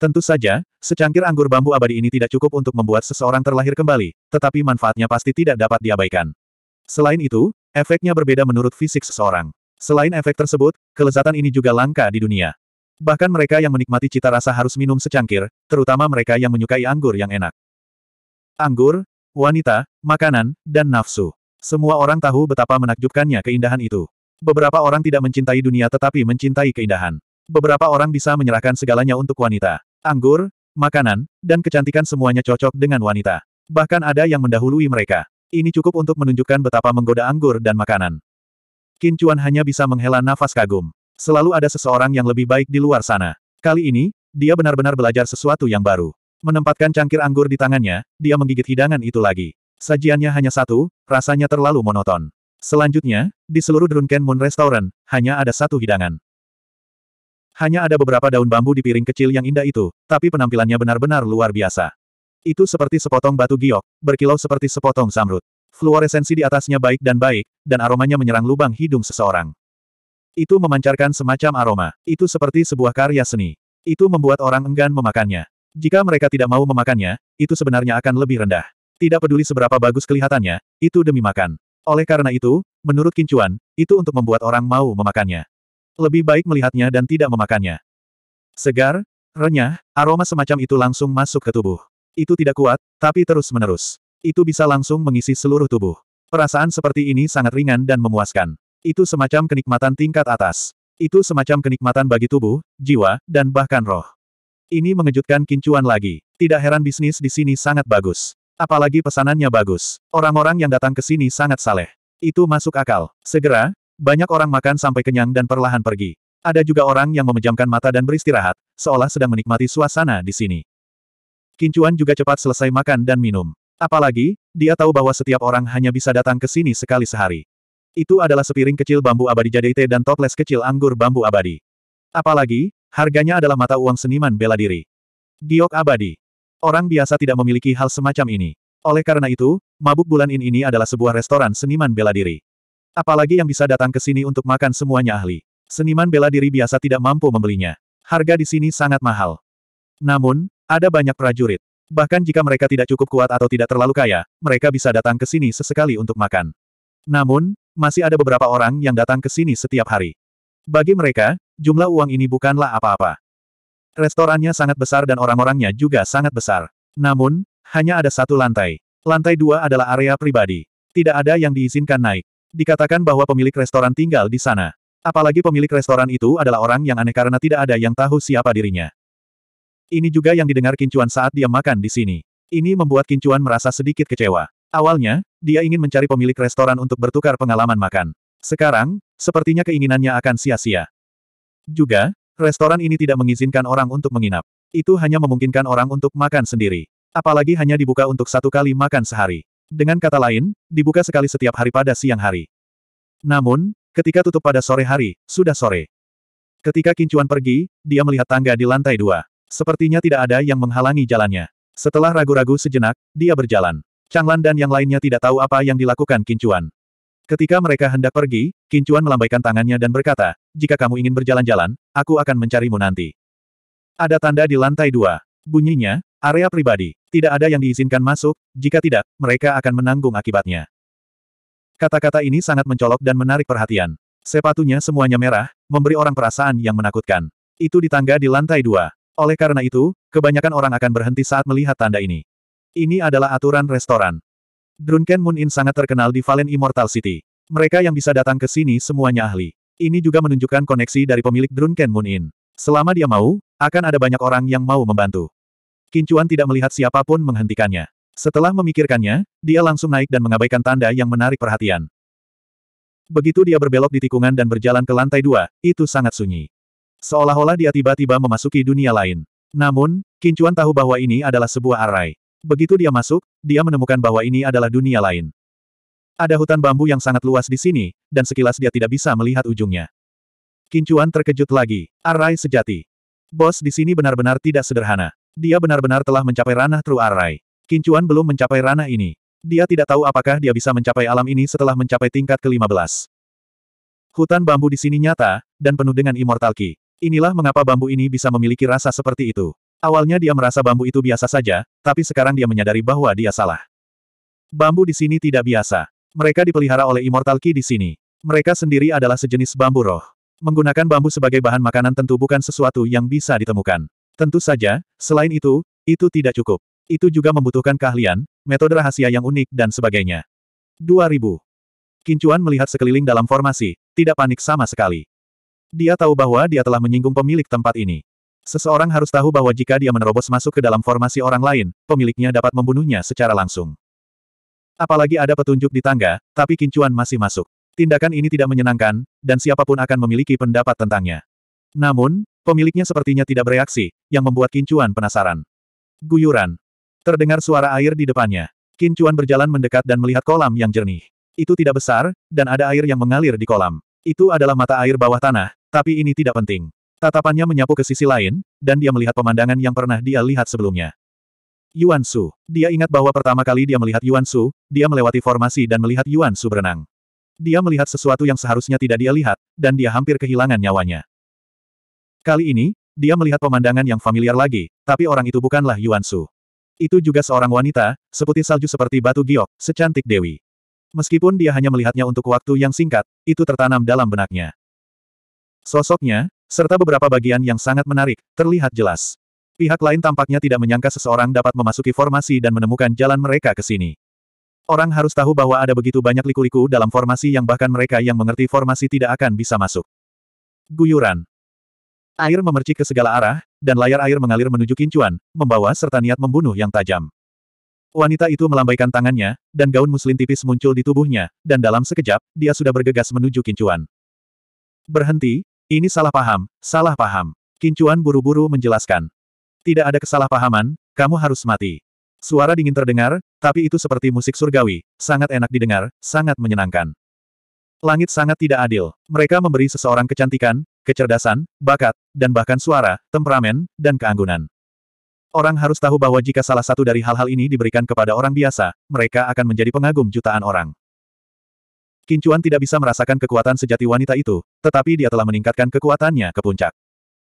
Tentu saja, secangkir anggur bambu abadi ini tidak cukup untuk membuat seseorang terlahir kembali, tetapi manfaatnya pasti tidak dapat diabaikan. Selain itu, efeknya berbeda menurut fisik seseorang. Selain efek tersebut, kelezatan ini juga langka di dunia. Bahkan mereka yang menikmati cita rasa harus minum secangkir, terutama mereka yang menyukai anggur yang enak. Anggur, wanita, makanan, dan nafsu. Semua orang tahu betapa menakjubkannya keindahan itu. Beberapa orang tidak mencintai dunia tetapi mencintai keindahan. Beberapa orang bisa menyerahkan segalanya untuk wanita. Anggur, makanan, dan kecantikan semuanya cocok dengan wanita. Bahkan ada yang mendahului mereka. Ini cukup untuk menunjukkan betapa menggoda anggur dan makanan. Kincuan hanya bisa menghela nafas kagum. Selalu ada seseorang yang lebih baik di luar sana. Kali ini, dia benar-benar belajar sesuatu yang baru. Menempatkan cangkir anggur di tangannya, dia menggigit hidangan itu lagi. Sajiannya hanya satu, rasanya terlalu monoton. Selanjutnya, di seluruh Drunken Moon Restaurant, hanya ada satu hidangan. Hanya ada beberapa daun bambu di piring kecil yang indah itu, tapi penampilannya benar-benar luar biasa. Itu seperti sepotong batu giok, berkilau seperti sepotong samrut, Fluoresensi di atasnya baik dan baik, dan aromanya menyerang lubang hidung seseorang. Itu memancarkan semacam aroma. Itu seperti sebuah karya seni. Itu membuat orang enggan memakannya. Jika mereka tidak mau memakannya, itu sebenarnya akan lebih rendah. Tidak peduli seberapa bagus kelihatannya, itu demi makan. Oleh karena itu, menurut Kincuan, itu untuk membuat orang mau memakannya. Lebih baik melihatnya dan tidak memakannya. Segar, renyah, aroma semacam itu langsung masuk ke tubuh. Itu tidak kuat, tapi terus-menerus. Itu bisa langsung mengisi seluruh tubuh. Perasaan seperti ini sangat ringan dan memuaskan. Itu semacam kenikmatan tingkat atas. Itu semacam kenikmatan bagi tubuh, jiwa, dan bahkan roh. Ini mengejutkan Kincuan lagi. Tidak heran bisnis di sini sangat bagus. Apalagi pesanannya bagus. Orang-orang yang datang ke sini sangat saleh. Itu masuk akal. Segera, banyak orang makan sampai kenyang dan perlahan pergi. Ada juga orang yang memejamkan mata dan beristirahat, seolah sedang menikmati suasana di sini. Kincuan juga cepat selesai makan dan minum. Apalagi, dia tahu bahwa setiap orang hanya bisa datang ke sini sekali sehari. Itu adalah sepiring kecil bambu abadi jadeite dan toples kecil anggur bambu abadi. Apalagi, harganya adalah mata uang seniman bela diri. Giok abadi. Orang biasa tidak memiliki hal semacam ini. Oleh karena itu, mabuk bulan in ini adalah sebuah restoran seniman bela diri. Apalagi yang bisa datang ke sini untuk makan semuanya ahli. Seniman bela diri biasa tidak mampu membelinya. Harga di sini sangat mahal. Namun, ada banyak prajurit. Bahkan jika mereka tidak cukup kuat atau tidak terlalu kaya, mereka bisa datang ke sini sesekali untuk makan. Namun, masih ada beberapa orang yang datang ke sini setiap hari. Bagi mereka, jumlah uang ini bukanlah apa-apa. Restorannya sangat besar dan orang-orangnya juga sangat besar. Namun, hanya ada satu lantai. Lantai dua adalah area pribadi. Tidak ada yang diizinkan naik. Dikatakan bahwa pemilik restoran tinggal di sana. Apalagi pemilik restoran itu adalah orang yang aneh karena tidak ada yang tahu siapa dirinya. Ini juga yang didengar Kincuan saat dia makan di sini. Ini membuat Kincuan merasa sedikit kecewa. Awalnya, dia ingin mencari pemilik restoran untuk bertukar pengalaman makan. Sekarang, sepertinya keinginannya akan sia-sia. Juga, Restoran ini tidak mengizinkan orang untuk menginap. Itu hanya memungkinkan orang untuk makan sendiri. Apalagi hanya dibuka untuk satu kali makan sehari. Dengan kata lain, dibuka sekali setiap hari pada siang hari. Namun, ketika tutup pada sore hari, sudah sore. Ketika Kincuan pergi, dia melihat tangga di lantai dua. Sepertinya tidak ada yang menghalangi jalannya. Setelah ragu-ragu sejenak, dia berjalan. Changlan dan yang lainnya tidak tahu apa yang dilakukan Kincuan. Ketika mereka hendak pergi, Kincuan melambaikan tangannya dan berkata, jika kamu ingin berjalan-jalan, aku akan mencarimu nanti. Ada tanda di lantai dua. Bunyinya, area pribadi. Tidak ada yang diizinkan masuk, jika tidak, mereka akan menanggung akibatnya. Kata-kata ini sangat mencolok dan menarik perhatian. Sepatunya semuanya merah, memberi orang perasaan yang menakutkan. Itu di tangga di lantai dua. Oleh karena itu, kebanyakan orang akan berhenti saat melihat tanda ini. Ini adalah aturan restoran. Drunken Moon Inn sangat terkenal di Valen Immortal City. Mereka yang bisa datang ke sini semuanya ahli. Ini juga menunjukkan koneksi dari pemilik Drunken Moon Inn. Selama dia mau, akan ada banyak orang yang mau membantu. Kincuan tidak melihat siapapun menghentikannya. Setelah memikirkannya, dia langsung naik dan mengabaikan tanda yang menarik perhatian. Begitu dia berbelok di tikungan dan berjalan ke lantai dua, itu sangat sunyi. Seolah-olah dia tiba-tiba memasuki dunia lain. Namun, Kincuan tahu bahwa ini adalah sebuah arai. Begitu dia masuk, dia menemukan bahwa ini adalah dunia lain. Ada hutan bambu yang sangat luas di sini, dan sekilas dia tidak bisa melihat ujungnya. Kincuan terkejut lagi. Arai sejati. Bos di sini benar-benar tidak sederhana. Dia benar-benar telah mencapai ranah True Arai. Kincuan belum mencapai ranah ini. Dia tidak tahu apakah dia bisa mencapai alam ini setelah mencapai tingkat ke-15. Hutan bambu di sini nyata, dan penuh dengan immortal ki. Inilah mengapa bambu ini bisa memiliki rasa seperti itu. Awalnya dia merasa bambu itu biasa saja, tapi sekarang dia menyadari bahwa dia salah. Bambu di sini tidak biasa. Mereka dipelihara oleh Immortal Ki di sini. Mereka sendiri adalah sejenis bambu roh. Menggunakan bambu sebagai bahan makanan tentu bukan sesuatu yang bisa ditemukan. Tentu saja, selain itu, itu tidak cukup. Itu juga membutuhkan keahlian, metode rahasia yang unik dan sebagainya. 2000. Kincuan melihat sekeliling dalam formasi, tidak panik sama sekali. Dia tahu bahwa dia telah menyinggung pemilik tempat ini. Seseorang harus tahu bahwa jika dia menerobos masuk ke dalam formasi orang lain, pemiliknya dapat membunuhnya secara langsung. Apalagi ada petunjuk di tangga, tapi kincuan masih masuk. Tindakan ini tidak menyenangkan, dan siapapun akan memiliki pendapat tentangnya. Namun, pemiliknya sepertinya tidak bereaksi, yang membuat kincuan penasaran. Guyuran. Terdengar suara air di depannya. Kincuan berjalan mendekat dan melihat kolam yang jernih. Itu tidak besar, dan ada air yang mengalir di kolam. Itu adalah mata air bawah tanah, tapi ini tidak penting. Tatapannya menyapu ke sisi lain, dan dia melihat pemandangan yang pernah dia lihat sebelumnya. Yuan Su. Dia ingat bahwa pertama kali dia melihat Yuan Su, dia melewati formasi dan melihat Yuan Su berenang. Dia melihat sesuatu yang seharusnya tidak dia lihat, dan dia hampir kehilangan nyawanya. Kali ini, dia melihat pemandangan yang familiar lagi, tapi orang itu bukanlah Yuan Su. Itu juga seorang wanita, seputih salju seperti batu giok, secantik dewi. Meskipun dia hanya melihatnya untuk waktu yang singkat, itu tertanam dalam benaknya. Sosoknya, serta beberapa bagian yang sangat menarik, terlihat jelas. Pihak lain tampaknya tidak menyangka seseorang dapat memasuki formasi dan menemukan jalan mereka ke sini. Orang harus tahu bahwa ada begitu banyak liku-liku dalam formasi yang bahkan mereka yang mengerti formasi tidak akan bisa masuk. Guyuran. Air memercik ke segala arah, dan layar air mengalir menuju kincuan, membawa serta niat membunuh yang tajam. Wanita itu melambaikan tangannya, dan gaun muslin tipis muncul di tubuhnya, dan dalam sekejap, dia sudah bergegas menuju kincuan. Berhenti, ini salah paham, salah paham. Kincuan buru-buru menjelaskan. Tidak ada kesalahpahaman, kamu harus mati. Suara dingin terdengar, tapi itu seperti musik surgawi, sangat enak didengar, sangat menyenangkan. Langit sangat tidak adil. Mereka memberi seseorang kecantikan, kecerdasan, bakat, dan bahkan suara, temperamen, dan keanggunan. Orang harus tahu bahwa jika salah satu dari hal-hal ini diberikan kepada orang biasa, mereka akan menjadi pengagum jutaan orang. Kincuan tidak bisa merasakan kekuatan sejati wanita itu, tetapi dia telah meningkatkan kekuatannya ke puncak.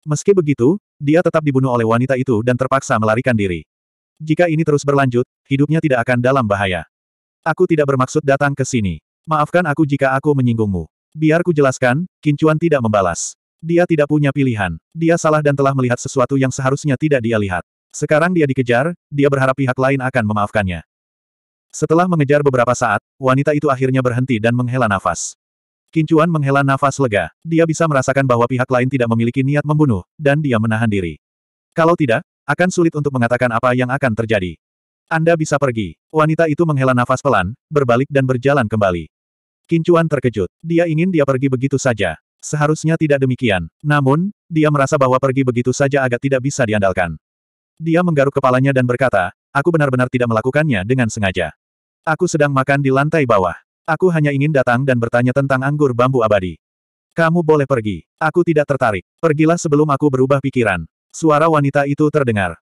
Meski begitu, dia tetap dibunuh oleh wanita itu dan terpaksa melarikan diri. Jika ini terus berlanjut, hidupnya tidak akan dalam bahaya. Aku tidak bermaksud datang ke sini. Maafkan aku jika aku menyinggungmu. Biar ku jelaskan, Kincuan tidak membalas. Dia tidak punya pilihan. Dia salah dan telah melihat sesuatu yang seharusnya tidak dia lihat. Sekarang dia dikejar, dia berharap pihak lain akan memaafkannya. Setelah mengejar beberapa saat, wanita itu akhirnya berhenti dan menghela nafas. Kincuan menghela nafas lega, dia bisa merasakan bahwa pihak lain tidak memiliki niat membunuh, dan dia menahan diri. Kalau tidak, akan sulit untuk mengatakan apa yang akan terjadi. Anda bisa pergi. Wanita itu menghela nafas pelan, berbalik dan berjalan kembali. Kincuan terkejut. Dia ingin dia pergi begitu saja. Seharusnya tidak demikian. Namun, dia merasa bahwa pergi begitu saja agak tidak bisa diandalkan. Dia menggaruk kepalanya dan berkata, aku benar-benar tidak melakukannya dengan sengaja. Aku sedang makan di lantai bawah. Aku hanya ingin datang dan bertanya tentang anggur bambu abadi. Kamu boleh pergi. Aku tidak tertarik. Pergilah sebelum aku berubah pikiran. Suara wanita itu terdengar.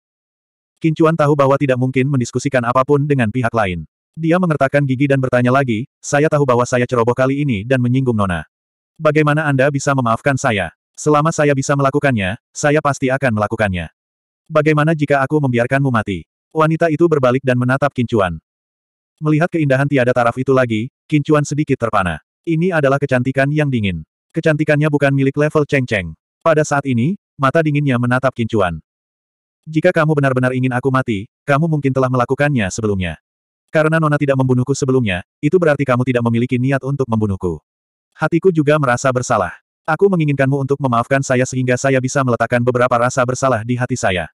Kincuan tahu bahwa tidak mungkin mendiskusikan apapun dengan pihak lain. Dia mengertakkan gigi dan bertanya lagi, saya tahu bahwa saya ceroboh kali ini dan menyinggung Nona. Bagaimana Anda bisa memaafkan saya? Selama saya bisa melakukannya, saya pasti akan melakukannya. Bagaimana jika aku membiarkanmu mati? Wanita itu berbalik dan menatap Kincuan. Melihat keindahan tiada taraf itu lagi, Kincuan sedikit terpana. Ini adalah kecantikan yang dingin. Kecantikannya bukan milik level Cheng Cheng. Pada saat ini, mata dinginnya menatap Kincuan. Jika kamu benar-benar ingin aku mati, kamu mungkin telah melakukannya sebelumnya. Karena Nona tidak membunuhku sebelumnya, itu berarti kamu tidak memiliki niat untuk membunuhku. Hatiku juga merasa bersalah. Aku menginginkanmu untuk memaafkan saya sehingga saya bisa meletakkan beberapa rasa bersalah di hati saya.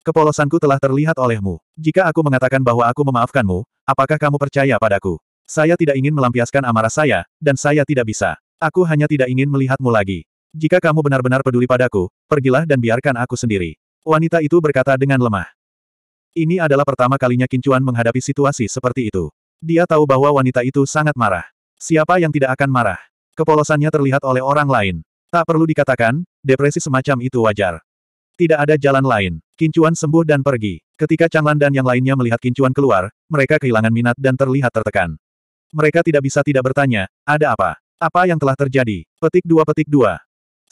Kepolosanku telah terlihat olehmu. Jika aku mengatakan bahwa aku memaafkanmu, apakah kamu percaya padaku? Saya tidak ingin melampiaskan amarah saya, dan saya tidak bisa. Aku hanya tidak ingin melihatmu lagi. Jika kamu benar-benar peduli padaku, pergilah dan biarkan aku sendiri. Wanita itu berkata dengan lemah. Ini adalah pertama kalinya Kincuan menghadapi situasi seperti itu. Dia tahu bahwa wanita itu sangat marah. Siapa yang tidak akan marah? Kepolosannya terlihat oleh orang lain. Tak perlu dikatakan, depresi semacam itu wajar. Tidak ada jalan lain. Kincuan sembuh dan pergi. Ketika Changlan dan yang lainnya melihat Kincuan keluar, mereka kehilangan minat dan terlihat tertekan. Mereka tidak bisa tidak bertanya, ada apa? Apa yang telah terjadi? Petik dua petik dua.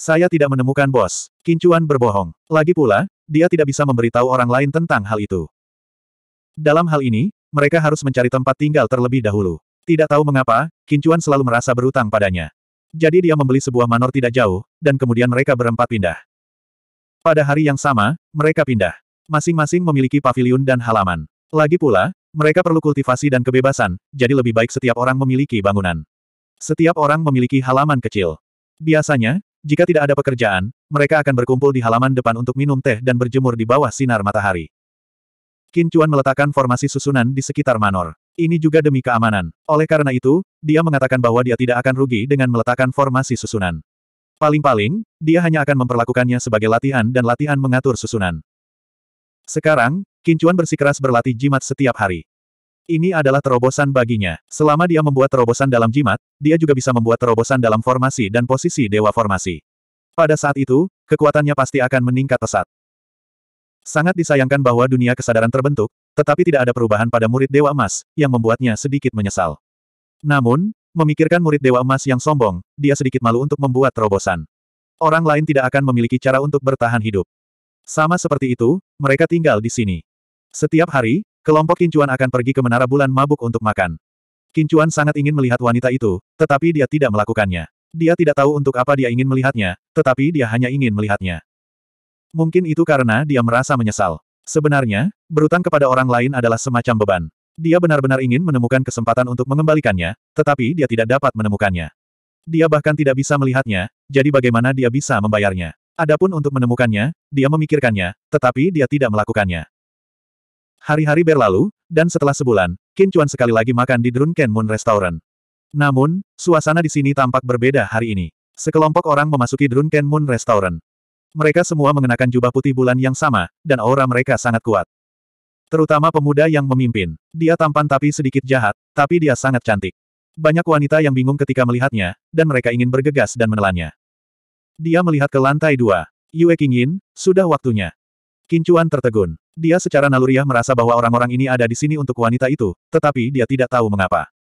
Saya tidak menemukan bos. Kincuan berbohong. Lagi pula, dia tidak bisa memberitahu orang lain tentang hal itu. Dalam hal ini, mereka harus mencari tempat tinggal terlebih dahulu. Tidak tahu mengapa, Kincuan selalu merasa berutang padanya. Jadi dia membeli sebuah manor tidak jauh, dan kemudian mereka berempat pindah. Pada hari yang sama, mereka pindah. Masing-masing memiliki paviliun dan halaman. Lagi pula, mereka perlu kultivasi dan kebebasan, jadi lebih baik setiap orang memiliki bangunan. Setiap orang memiliki halaman kecil. Biasanya, jika tidak ada pekerjaan, mereka akan berkumpul di halaman depan untuk minum teh dan berjemur di bawah sinar matahari. Kincuan meletakkan formasi susunan di sekitar Manor. Ini juga demi keamanan. Oleh karena itu, dia mengatakan bahwa dia tidak akan rugi dengan meletakkan formasi susunan. Paling-paling, dia hanya akan memperlakukannya sebagai latihan dan latihan mengatur susunan. Sekarang, Kincuan bersikeras berlatih jimat setiap hari. Ini adalah terobosan baginya. Selama dia membuat terobosan dalam jimat, dia juga bisa membuat terobosan dalam formasi dan posisi dewa formasi. Pada saat itu, kekuatannya pasti akan meningkat pesat. Sangat disayangkan bahwa dunia kesadaran terbentuk, tetapi tidak ada perubahan pada murid Dewa Emas, yang membuatnya sedikit menyesal. Namun, Memikirkan murid Dewa Emas yang sombong, dia sedikit malu untuk membuat terobosan. Orang lain tidak akan memiliki cara untuk bertahan hidup. Sama seperti itu, mereka tinggal di sini. Setiap hari, kelompok Kincuan akan pergi ke Menara Bulan Mabuk untuk makan. Kincuan sangat ingin melihat wanita itu, tetapi dia tidak melakukannya. Dia tidak tahu untuk apa dia ingin melihatnya, tetapi dia hanya ingin melihatnya. Mungkin itu karena dia merasa menyesal. Sebenarnya, berutang kepada orang lain adalah semacam beban. Dia benar-benar ingin menemukan kesempatan untuk mengembalikannya, tetapi dia tidak dapat menemukannya. Dia bahkan tidak bisa melihatnya, jadi bagaimana dia bisa membayarnya. Adapun untuk menemukannya, dia memikirkannya, tetapi dia tidak melakukannya. Hari-hari berlalu, dan setelah sebulan, Qin Chuan sekali lagi makan di Drunken Moon Restaurant. Namun, suasana di sini tampak berbeda hari ini. Sekelompok orang memasuki Drunken Moon Restaurant. Mereka semua mengenakan jubah putih bulan yang sama, dan aura mereka sangat kuat. Terutama pemuda yang memimpin. Dia tampan tapi sedikit jahat, tapi dia sangat cantik. Banyak wanita yang bingung ketika melihatnya, dan mereka ingin bergegas dan menelannya. Dia melihat ke lantai dua. Yue Qingyin, sudah waktunya. Kincuan tertegun. Dia secara naluriah merasa bahwa orang-orang ini ada di sini untuk wanita itu, tetapi dia tidak tahu mengapa.